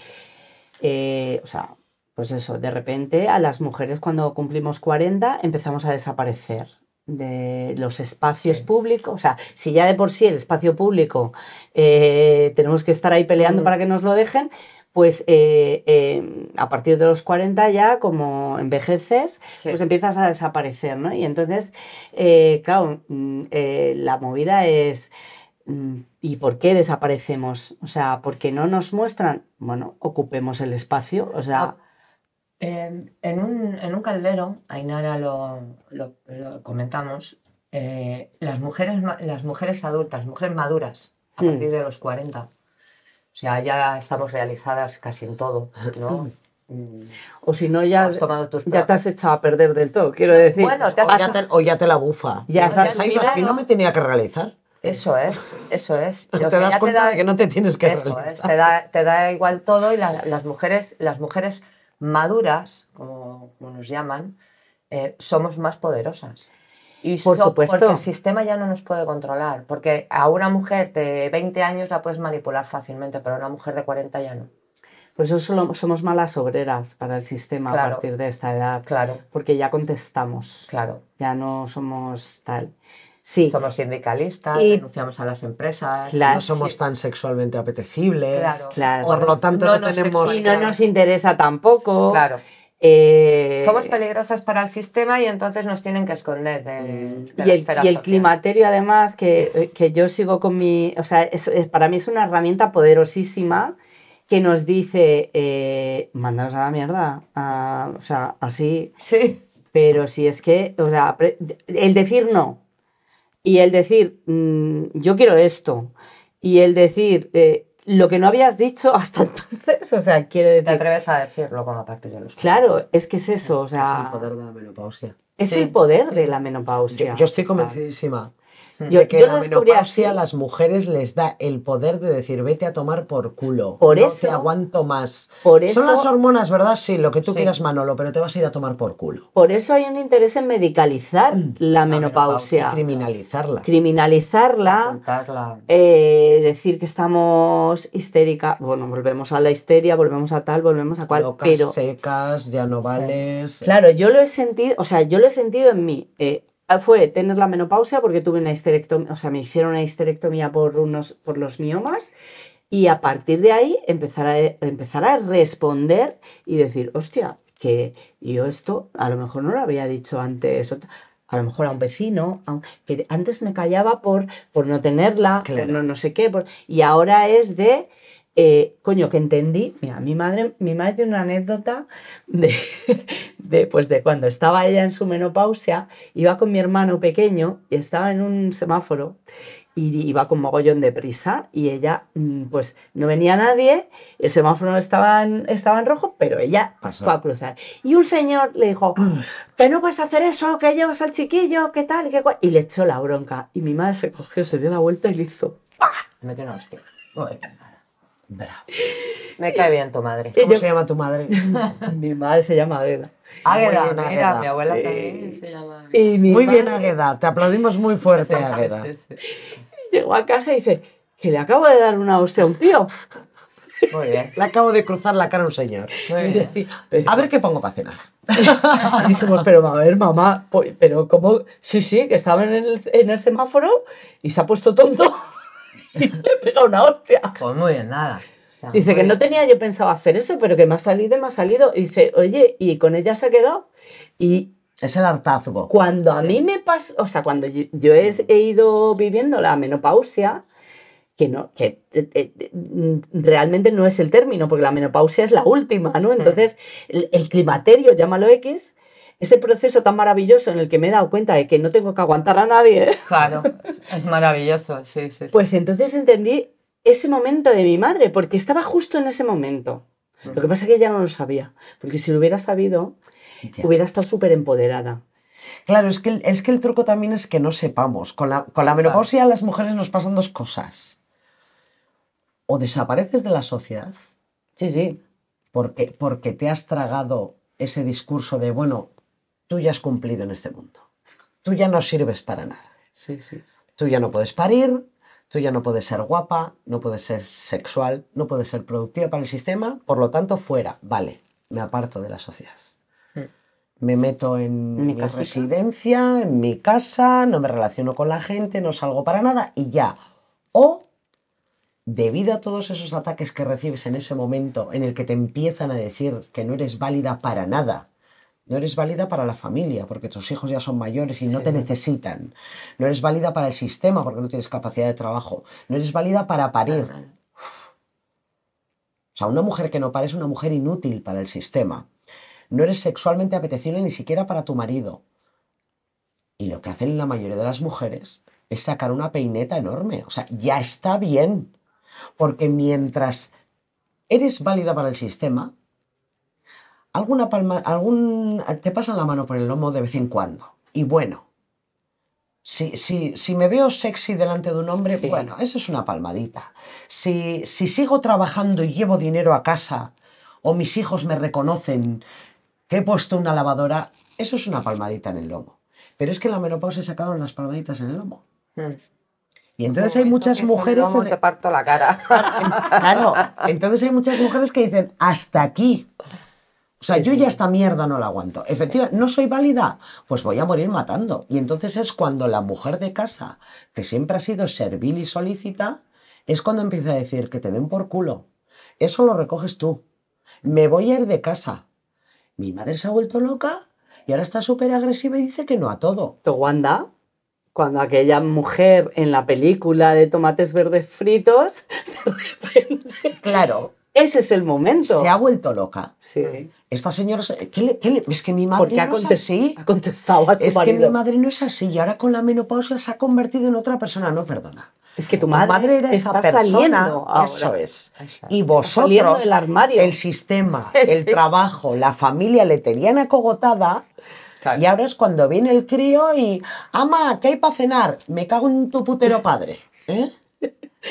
eh, o sea, pues eso, de repente a las mujeres cuando cumplimos 40 empezamos a desaparecer de los espacios públicos, o sea, si ya de por sí el espacio público eh, tenemos que estar ahí peleando mm. para que nos lo dejen, pues eh, eh, a partir de los 40 ya como envejeces, pues empiezas a desaparecer, ¿no? Y entonces, claro, mm, la movida es... Mm, ¿Y por qué desaparecemos? O sea, porque no nos muestran, bueno, ocupemos el espacio, o sea... Em, en, un, en, un, caldero, Ainara lo, lo, lo comentamos, eh, las, mujeres, las mujeres adultas, mujeres maduras, a hmm. partir de los 40, o sea, ya estamos realizadas casi en todo, ¿no? Hmm. Mm. O si no, ya, ya te has echado a perder del todo, quiero decir. Bueno, o, ya te, la bufa. Ya no me tenía que realizar. Eso es, eso es. te das cuenta de que no te tienes que eso Es, te, da, te da igual todo y las, mujeres, las mujeres maduras, como, nos llaman, eh, somos más poderosas. Y por supuesto. Porque el sistema ya no nos puede controlar, porque a una mujer de 20 años la puedes manipular fácilmente, pero a una mujer de 40 ya no. Por pues eso solo somos malas obreras para el sistema a partir de esta edad. Claro. Porque ya contestamos. Claro. Ya no somos tal. Somos sindicalistas, denunciamos a las empresas. no somos tan sexualmente apetecibles. Por lo tanto, no, tenemos. Y no nos interesa tampoco. Claro. Eh, somos peligrosas para el sistema y entonces nos tienen que esconder del, mm. y, el, climaterio, además, eh, que, yo sigo con mi. O sea, para mí es una herramienta poderosísima que nos dice: eh, mandaos a la mierda. o sea, así. Sí. Pero si es que, o sea, el decir no, y el decir, mm, yo quiero esto. Y el decir, eh, lo que no habías dicho hasta entonces, o sea, quiere decir... Te atreves a decirlo como parte de los... Claro, es que es eso, o sea... Es el poder de la menopausia. Es el poder de la menopausia. yo estoy convencidísima Mm. Yo, que la menopausia a las mujeres les da el poder de decir, vete a tomar por culo. Por no eso. Te aguanto más. Son las hormonas, ¿verdad? Sí, lo que tú quieras, Manolo, pero te vas a ir a tomar por culo. Por eso hay un interés en medicalizar mm. la, menopausia. Criminalizarla. Criminalizarla. Eh, decir que estamos histérica. Bueno, volvemos a la histeria, volvemos a tal, volvemos a cual. pero... secas, ya no vales. Claro, yo lo he sentido, o sea, yo lo he sentido en mí. Eh, Ah, fue tener la menopausia porque tuve una histerectomía, o sea, me hicieron una histerectomía por, unos, por los miomas y a partir de ahí empezar a, empezar a responder y decir, hostia, que yo esto a lo mejor no lo había dicho antes, a lo mejor a un vecino, que antes me callaba por, por no tenerla, claro. no, sé qué, y ahora es de eh, coño, que entendí, mira, mi madre, mi madre tiene una anécdota de, de, pues de cuando estaba ella en su menopausia, iba con mi hermano pequeño y estaba en un semáforo y iba con mogollón de prisa y ella, mm, pues no venía nadie, el semáforo estaba en, estaba en rojo, pero ella Pasó. fue a cruzar. Y un señor le dijo, que no puedes hacer eso, que llevas al chiquillo, qué tal, qué Y le echó la bronca. Y mi madre se cogió, se dio la vuelta y le hizo, ¡pah! Me quedó hostia. Me cae bien tu madre. ¿Cómo se llama tu madre? mi madre se llama Agueda Águeda, mi abuela también se llama. Y muy bien, Águeda, te aplaudimos muy fuerte, Águeda. Llegó a casa y dice, que le acabo de dar una hostia a un tío. Muy bien. Le acabo de cruzar la cara a un señor. A ver qué pongo para cenar. pero a ver, mamá, pues, pero como, sí, sí, que estaba en el, en el semáforo y se ha puesto tonto y le pega una hostia. Pues muy bien, nada. dice que no tenía yo pensado hacer eso, pero que me ha salido y me ha salido. Y dice, oye, y con ella se ha quedado. Y es el hartazgo. Cuando a mí me pasa, o sea, cuando yo, he, ido viviendo la menopausia, que no, que eh, eh, mm, realmente no es el término, porque la menopausia es la última, ¿no? Mm. Entonces, el climaterio, llámalo X, ese proceso tan maravilloso en el que me he dado cuenta de que no tengo que aguantar a nadie. ¿eh? Claro, es maravilloso, sí, sí. Pues entonces entendí ese momento de mi madre, porque estaba justo en ese momento. Lo que pasa es que ella no lo sabía, porque si lo hubiera sabido, hubiera estado súper empoderada. Claro, es que, el, es que el truco también es que no sepamos. Con la, menopausia a las mujeres nos pasan dos cosas. O desapareces de la sociedad. Sí, sí. Porque, porque te has tragado ese discurso de, bueno, tú ya has cumplido en este mundo. Tú ya no sirves para nada. Sí, sí. Tú ya no puedes parir, tú ya no puedes ser guapa, no puedes ser sexual, no puedes ser productiva para el sistema, por lo tanto, fuera, vale, me aparto de la sociedad. Hmm. Me meto en mi, mi residencia, en mi casa, no me relaciono con la gente, no salgo para nada y ya. O, debido a todos esos ataques que recibes en ese momento en el que te empiezan a decir que no eres válida para nada, no eres válida para la familia porque tus hijos ya son mayores y no te necesitan. No eres válida para el sistema porque no tienes capacidad de trabajo. No eres válida para parir. O sea, una mujer que no pare es una mujer inútil para el sistema. No eres sexualmente apetecible ni siquiera para tu marido. Y lo que hacen la mayoría de las mujeres es sacar una peineta enorme. O sea, ya está bien. Porque mientras eres válida para el sistema, alguna palma, algún, te pasan la mano por el lomo de vez en cuando. Y bueno, si, si, si me veo sexy delante de un hombre, bueno, eso es una palmadita. Si, si sigo trabajando y llevo dinero a casa, o mis hijos me reconocen que he puesto una lavadora, eso es una palmadita en el lomo. Pero es que en la menopausa se sacado las palmaditas en el lomo. Hmm. Y entonces hay muchas mujeres. te parto la cara. entonces hay muchas mujeres que dicen hasta aquí. O sea, yo ya esta mierda no la aguanto. Efectivamente, no soy válida, pues voy a morir matando. Y entonces es cuando la mujer de casa, que siempre ha sido servil y solícita, es cuando empieza a decir que te den por culo. Eso lo recoges tú. Me voy a ir de casa. Mi madre se ha vuelto loca y ahora está súper agresiva y dice que no a todo. ¿Tu Wanda? Cuando aquella mujer en la película de tomates verdes fritos, de repente. Claro ese es el momento. Se ha vuelto loca. Sí. Esta señora, ¿qué es que mi madre Porque no ha es así. Ha contestado a su Es que mi madre no es así y ahora con la menopausia se ha convertido en otra persona. No, perdona. Es que tu madre, tu madre era esa persona. Eso es. Y vosotros, el sistema, el trabajo, la familia le tenían acogotada. Y ahora es cuando viene el crío y, ama, ¿qué hay para cenar? Me cago en tu putero padre. ¿Eh?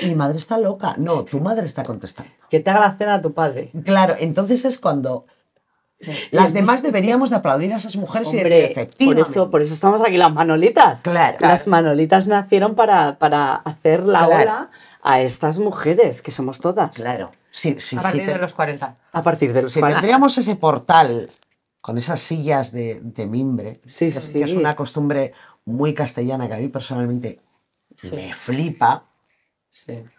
mi madre está loca. No, tu madre está contestando. Que te haga la cena a tu padre. Claro, entonces es cuando las demás deberíamos de aplaudir a esas mujeres Hombre, y decir, efectivamente. Por eso, por eso estamos aquí las manolitas. Claro. Las manolitas nacieron para, para hacer la hora a estas mujeres, que somos todas. Claro. a partir de los 40. A partir de los si 40. tendríamos ese portal con esas sillas de, de mimbre, sí, que, es una costumbre muy castellana que a mí personalmente me flipa,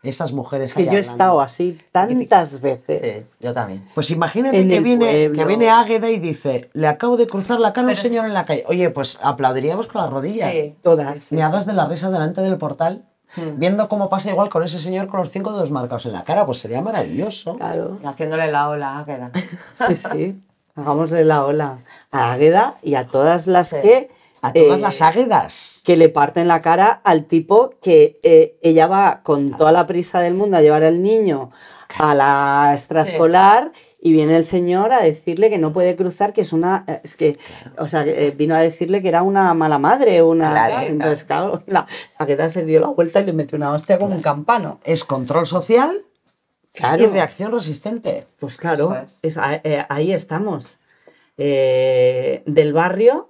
esas mujeres. que yo he estado así tantas veces. yo también. Pues imagínate que viene, que viene Águeda y dice, le acabo de cruzar la cara a un señor en la calle. Oye, pues aplaudiríamos con las rodillas. Sí, todas. Meadas de la risa delante del portal. Hmm. Viendo cómo pasa igual con ese señor con los cinco dedos marcados en la cara, pues sería maravilloso. Claro. Haciéndole la ola a Águeda. Sí, sí. Hagámosle la ola a Águeda y a todas las que a todas las eh, águedas. Que le parten la cara al tipo que eh, ella va con toda la prisa del mundo a llevar al niño a la extraescolar y viene el señor a decirle que no puede cruzar, que es una. Eh, es que, o sea, vino a decirle que era una mala madre, una. entonces, claro, la, se dio la vuelta y le metió una hostia con un campano. Es control social y reacción resistente. Pues claro, ahí estamos. del barrio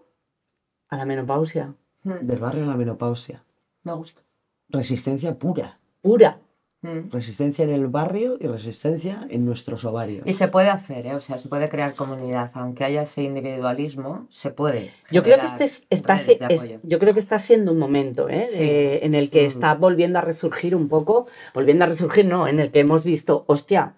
a la menopausia. Mm. Del barrio a la menopausia. Me gusta. Resistencia pura. Pura. Mm. Resistencia en el barrio y resistencia en nuestros ovarios. Y se puede hacer, ¿eh? o sea, se puede crear comunidad, aunque haya ese individualismo, se puede. Yo creo que este está, yo creo que está siendo un momento ¿eh? en el que mm. está volviendo a resurgir un poco, volviendo a resurgir, no, en el que hemos visto, hostia,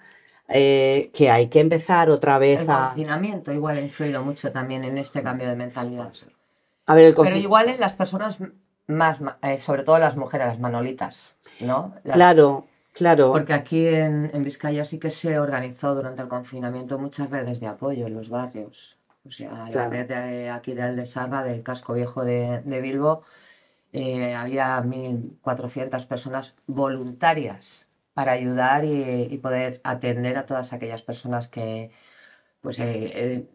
eh, que hay que empezar otra vez a... El confinamiento igual ha influido mucho también en este cambio de mentalidad. Pero igual en las personas más, eh, sobre todo las mujeres, las manolitas, ¿no? Claro, claro. Porque aquí en, Vizcaya sí que se organizó durante el confinamiento muchas redes de apoyo en los barrios. O sea, la red de, aquí de Aldesarra, del casco viejo de, de Bilbo, eh, había 1.400 personas voluntarias para ayudar y, poder atender a todas aquellas personas que pues eh,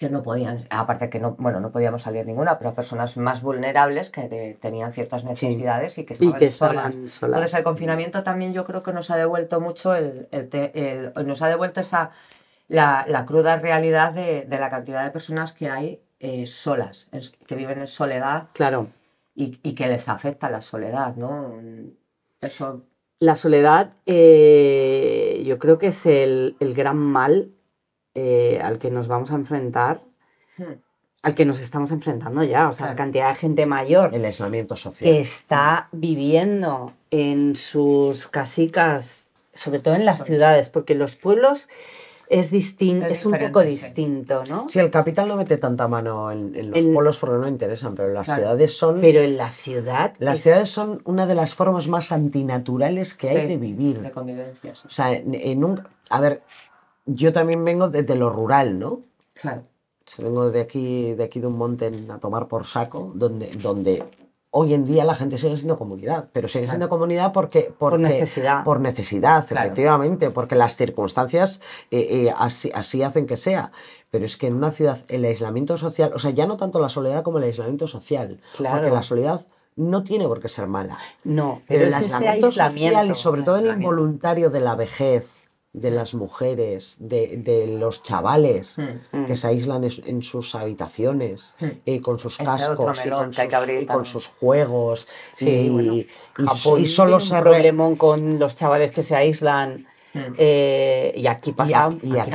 que no podían, aparte que no, bueno, no podíamos salir ninguna, pero personas más vulnerables que tenían ciertas necesidades y que estaban, solas. Entonces el confinamiento también yo creo que nos ha devuelto mucho el, nos ha devuelto esa la, cruda realidad de, la cantidad de personas que hay eh, solas, que viven en soledad. Claro. Y, que les afecta la soledad, ¿no? Eso. La soledad, eh, yo creo que es el gran mal eh, al que nos vamos a enfrentar, hmm. al que nos estamos enfrentando ya, o sea, la cantidad de gente mayor. El aislamiento social. Que está viviendo en sus casicas, sobre todo en las ciudades, porque los pueblos es es, un poco distinto, ¿no? Si el capital no mete tanta mano en, los pueblos porque no interesan, pero las ciudades son. Pero en la ciudad. Las ciudades son una de las formas más antinaturales que hay de vivir. De convivencia. O sea, en, en un. A ver, yo también vengo desde lo rural, ¿no? Claro. vengo de aquí, de aquí de un monte a tomar por saco, donde, donde hoy en día la gente sigue siendo comunidad, pero sigue siendo comunidad porque, por necesidad. Por necesidad, efectivamente, porque las circunstancias eh, eh, así, así hacen que sea. Pero es que en una ciudad el aislamiento social, o sea, ya no tanto la soledad como el aislamiento social, claro. porque la soledad no tiene por qué ser mala. No, pero, el aislamiento, social y sobre todo el involuntario de la vejez, de las mujeres, de, los chavales mm, mm. que se aíslan en, sus habitaciones, y mm. eh, con sus cascos, y con, sus, juegos, y, solo se un con los chavales que se aíslan. Eh, y aquí pasa, y, aquí,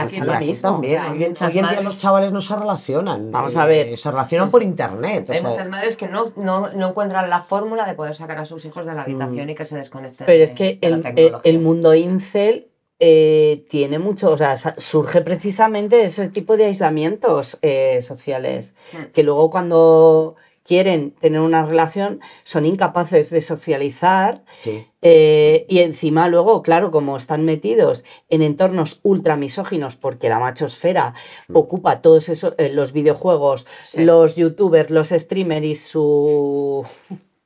también. hoy, en, día los chavales no se relacionan. Vamos eh, a ver. Se relacionan por internet. Hay muchas madres que no, encuentran la fórmula de poder sacar a sus hijos de la habitación y que se desconecten. Pero es que el mundo incel eh, tiene mucho, o sea, surge precisamente ese tipo de aislamientos eh, sociales, mm. que luego cuando quieren tener una relación son incapaces de socializar eh, y encima luego, claro, como están metidos en entornos ultra misóginos porque la machosfera mm. ocupa todos esos, los videojuegos, los youtubers, los streamers y su...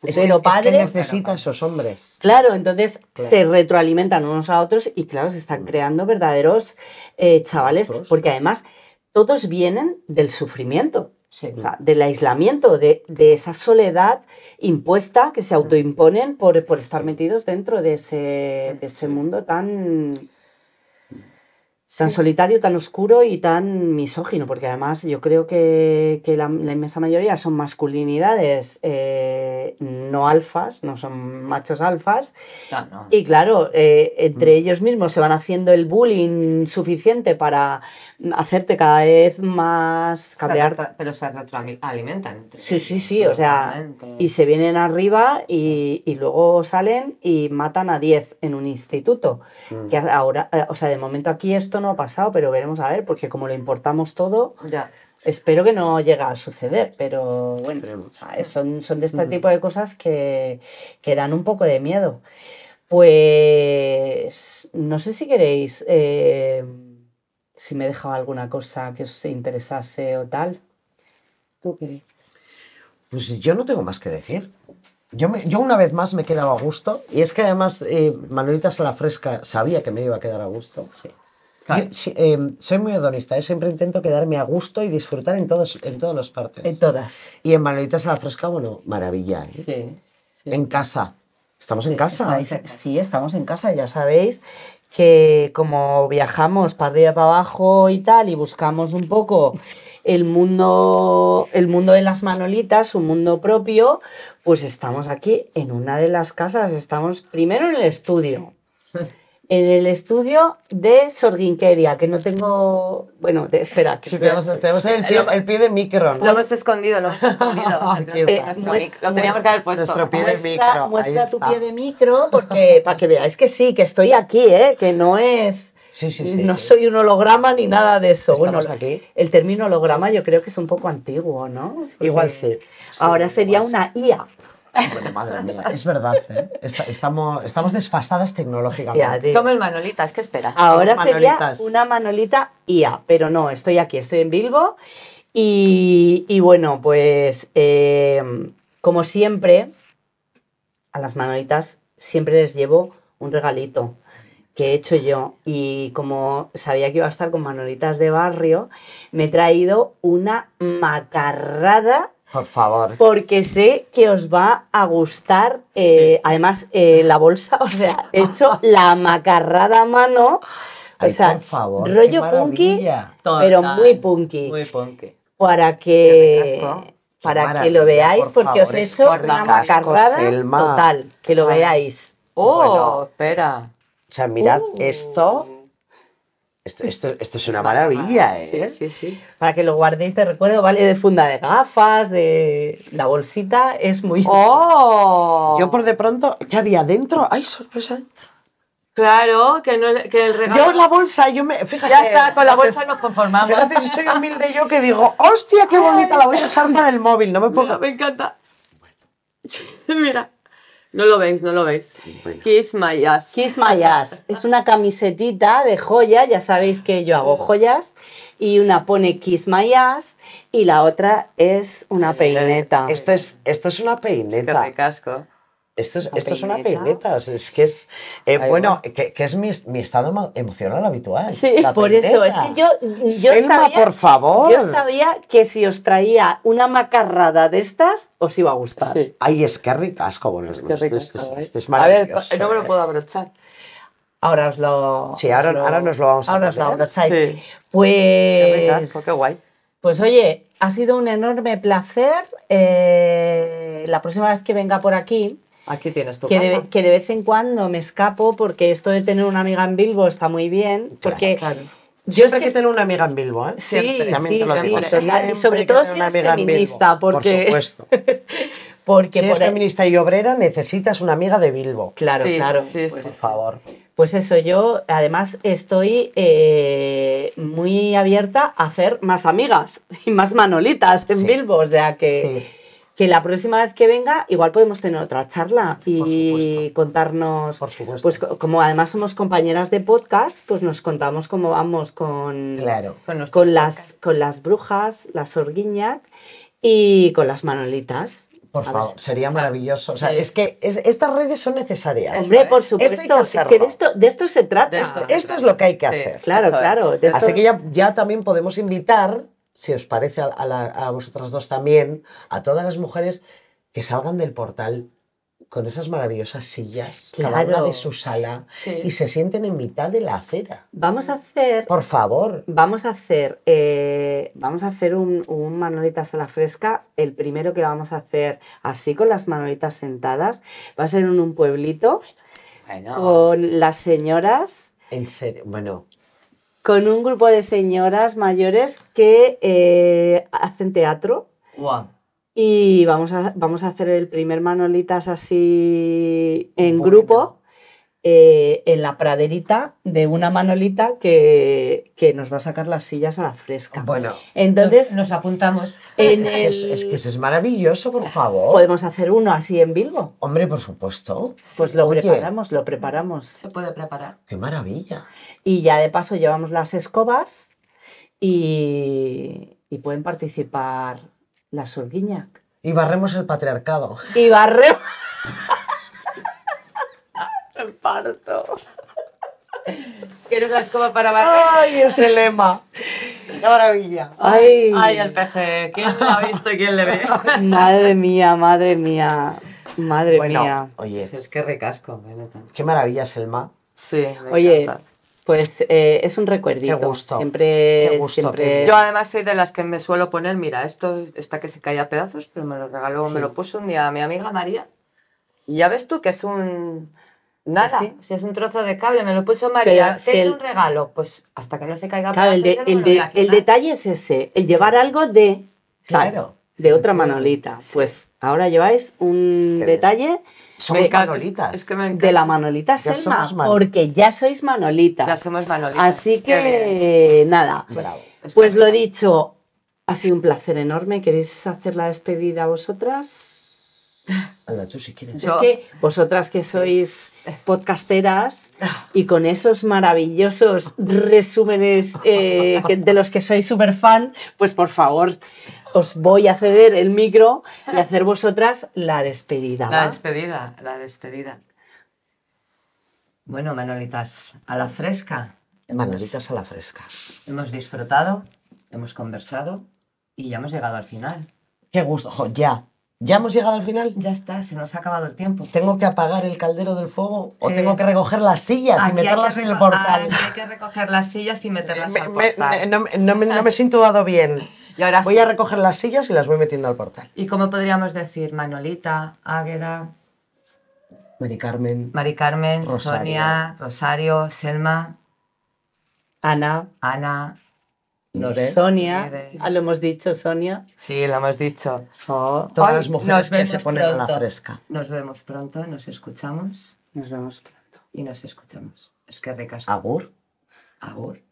¿Qué padre. necesita esos hombres. Claro, entonces se retroalimentan unos a otros y claro, se están creando verdaderos eh, chavales, porque además todos vienen del sufrimiento. del aislamiento, de, esa soledad impuesta que se autoimponen por, por estar metidos dentro de ese, de ese mundo tan tan solitario, tan oscuro y tan misógino, porque además yo creo que, que la, inmensa mayoría son masculinidades eh, no alfas, no son machos alfas. Y claro, eh, entre mm. ellos mismos se van haciendo el bullying suficiente para hacerte cada vez más cambiar. pero se retroalimentan. Sí, sí, sí, o sea, y se vienen arriba y, y luego salen y matan a 10 en un instituto. Que mm. ahora, eh, o sea, de momento aquí esto no ha pasado, pero veremos a ver, porque como lo importamos todo, ya. espero que no llegue a suceder, pero bueno, son, de este mm. tipo de cosas que, que dan un poco de miedo. Pues no sé si queréis, eh, si me he dejado alguna cosa que os interesase o tal. ¿Tú qué Pues yo no tengo más que decir. Yo, yo, una vez más me he quedado a gusto y es que además eh, Manuelita Salafresca sabía que me iba a quedar a gusto. Sí. Eh, soy muy hedonista, ¿eh? siempre intento quedarme a gusto y disfrutar en, todos, en todas las partes. En todas. Y en Manolitas a la Fresca, bueno, maravilla. ¿eh? En casa. Estamos en casa. sí, estamos en casa, ya sabéis que como viajamos para arriba, para abajo y tal, y buscamos un poco el mundo, el mundo de las manolitas, su mundo propio, pues estamos aquí en una de las casas, estamos primero en el estudio. en el estudio de Sorginqueria, que no tengo. Bueno, espera. Que sí, tenemos, el, pie, de micro, ¿no? Lo hemos escondido, lo hemos escondido. Eh, lo que haber puesto. Nuestro pie muestra, tu pie de micro porque, para que veáis que sí, que estoy aquí, ¿eh? que no es. Sí, sí, no soy un holograma ni nada de eso. bueno, aquí. el término holograma yo creo que es un poco antiguo, ¿no? igual sí. Ahora sería una IA. Bueno, madre mía, es verdad, ¿eh? estamos, estamos desfasadas tecnológicamente. Somos manolitas, ¿qué esperas? Ahora sería una manolita IA, pero no, estoy aquí, estoy en Bilbo. Y, bueno, pues eh, como siempre, a las manolitas siempre les llevo un regalito que he hecho yo. Y como sabía que iba a estar con manolitas de barrio, me he traído una macarrada por favor. Porque sé que os va a gustar. Eh, además, eh, la bolsa, o sea, he hecho la macarrada a mano. O sea, favor, rollo punky, pero muy punky. Muy punky. Para que, para que lo veáis, porque os he hecho una macarrada total. Que lo ah. veáis. Oh, espera. O sea, mirad uh. esto esto, esto, es una maravilla, ¿eh? Sí, sí, Para que lo guardéis de recuerdo, vale de funda de gafas, de la bolsita, es muy... ¡Oh! Yo por de pronto, ¿qué había dentro? ¡Ay, sorpresa Claro, que, no, el regalo... Yo la bolsa, yo me... Fíjate, ya está, con la bolsa nos conformamos. Fíjate, si soy humilde yo que digo, ¡hostia, qué bonita! La voy a usar para el móvil, no me puedo... me encanta. Mira. No lo veis, no lo veis. Kiss My Ass. Kiss My Ass. Es una camisetita de joya, ya sabéis que yo hago joyas, y una pone Kiss My Ass y la otra es una peineta. Esto es, esto es una peineta. casco. Esto es, esto es una pileta, es que es, eh, bueno, que, es mi, mi, estado emocional habitual. Sí, por eso, es que yo, yo Selma, sabía, por favor. Yo sabía que si os traía una macarrada de estas, os iba a gustar. Ay, es que ricas, como los es esto, es maravilloso. A ver, no me lo eh. puedo abrochar. Ahora os lo... Sí, ahora, ahora nos lo vamos a Ahora os lo abrocháis. Sí. Pues... Qué ricasco, qué guay. Pues oye, ha sido un enorme placer. Eh, la próxima vez que venga por aquí Aquí tienes tu que De, que de vez en cuando me escapo porque esto de tener una amiga en Bilbo está muy bien. Porque claro, Yo que, tener una amiga en Bilbo, ¿eh? Sí, sí, ¿eh? sobre todo si eres feminista, porque... Por supuesto. porque si eres feminista y obrera, necesitas una amiga de Bilbo. Claro, claro. por favor. Pues eso, yo además estoy eh, muy abierta a hacer más amigas y más manolitas en Bilbo, o sea que que la próxima vez que venga igual podemos tener otra charla y contarnos, Por supuesto. pues como además somos compañeras de podcast, pues nos contamos cómo vamos con, con, las, con las brujas, las orguiñac y con las manolitas. Por favor, sería maravilloso. O sea, es que estas redes son necesarias. Hombre, por supuesto. que de esto, de esto se trata. Esto, es lo que hay que hacer. claro, claro. Así que ya también podemos invitar si os parece a, vosotras dos también, a todas las mujeres que salgan del portal con esas maravillosas sillas, claro. cada una de su sala, y se sienten en mitad de la acera. Vamos a hacer. Por favor. Vamos a hacer. Eh, vamos a hacer un, Manolita Sala fresca. El primero que vamos a hacer así con las manolitas sentadas va a ser en un pueblito con las señoras. En serio, bueno con un grupo de señoras mayores que eh, hacen teatro. Y vamos vamos a hacer el primer Manolitas así en grupo. Eh, en la praderita de una manolita que, nos va a sacar las sillas a la fresca. Bueno, entonces nos, apuntamos. es, que es, que es maravilloso, por favor. Podemos hacer uno así en Bilbo. Hombre, por supuesto. Pues lo preparamos, lo preparamos. Se puede preparar. Qué maravilla. Y ya de paso llevamos las escobas y, y pueden participar las orguiñac. Y barremos el patriarcado. Y barremos. parto. Que no para cómo para ¡Ay, ese lema! ¡Qué maravilla! ¡Ay! ¡Ay, el peje! ¿Quién lo ha visto y quién le ve? madre mía, madre mía. Madre mía. Oye. es que recasco, Qué maravilla, Selma. Sí. oye, pues eh, es un recuerdito. Qué gusto. Siempre. siempre... Yo además soy de las que me suelo poner, mira, esto está que se cae a pedazos, pero me lo regaló, me lo puso un día mi amiga María. Y ya ves tú que es un Nada, pues si es un trozo de cable, me lo puso María, te he hecho un regalo, pues hasta que no se caiga. el, detalle es ese, el llevar algo de... de otra manolita. Pues ahora lleváis un detalle... de la manolita Selma, porque ya sois Manolita Ya somos manolitas. Así que nada. Bravo. Pues lo dicho, ha sido un placer enorme. ¿Queréis hacer la despedida vosotras? tú si quieres. es que vosotras que sois podcasteras ah. y con esos maravillosos resúmenes eh, de los que sois súper fan, pues por favor, os voy a ceder el micro y hacer vosotras la despedida. La despedida, la despedida. Bueno, Manolitas, a la fresca. Manolitas a la fresca. Hemos disfrutado, hemos conversado y ya hemos llegado al final. Qué gusto, jo, ya. ¿Ya hemos llegado al final? Ya está, se nos ha acabado el tiempo. ¿Tengo que apagar el caldero del fuego o eh, tengo que recoger las sillas y meterlas en el portal? hay que recoger las sillas y meterlas en al portal. no, me, no me he bien. voy a recoger las sillas y las voy metiendo al portal. ¿Y cómo podríamos decir? Manolita, Águeda... Mari Carmen. Mari Carmen, Rosario. Sonia, Rosario, Selma. Ana. Ana. Sonia, a ah, lo hemos dicho, Sonia. Sí, lo hemos dicho. Oh, todas las mujeres que se ponen a la fresca. Nos vemos pronto, nos escuchamos. Nos vemos pronto. Y nos escuchamos. Es que ricas. Agur. Agur.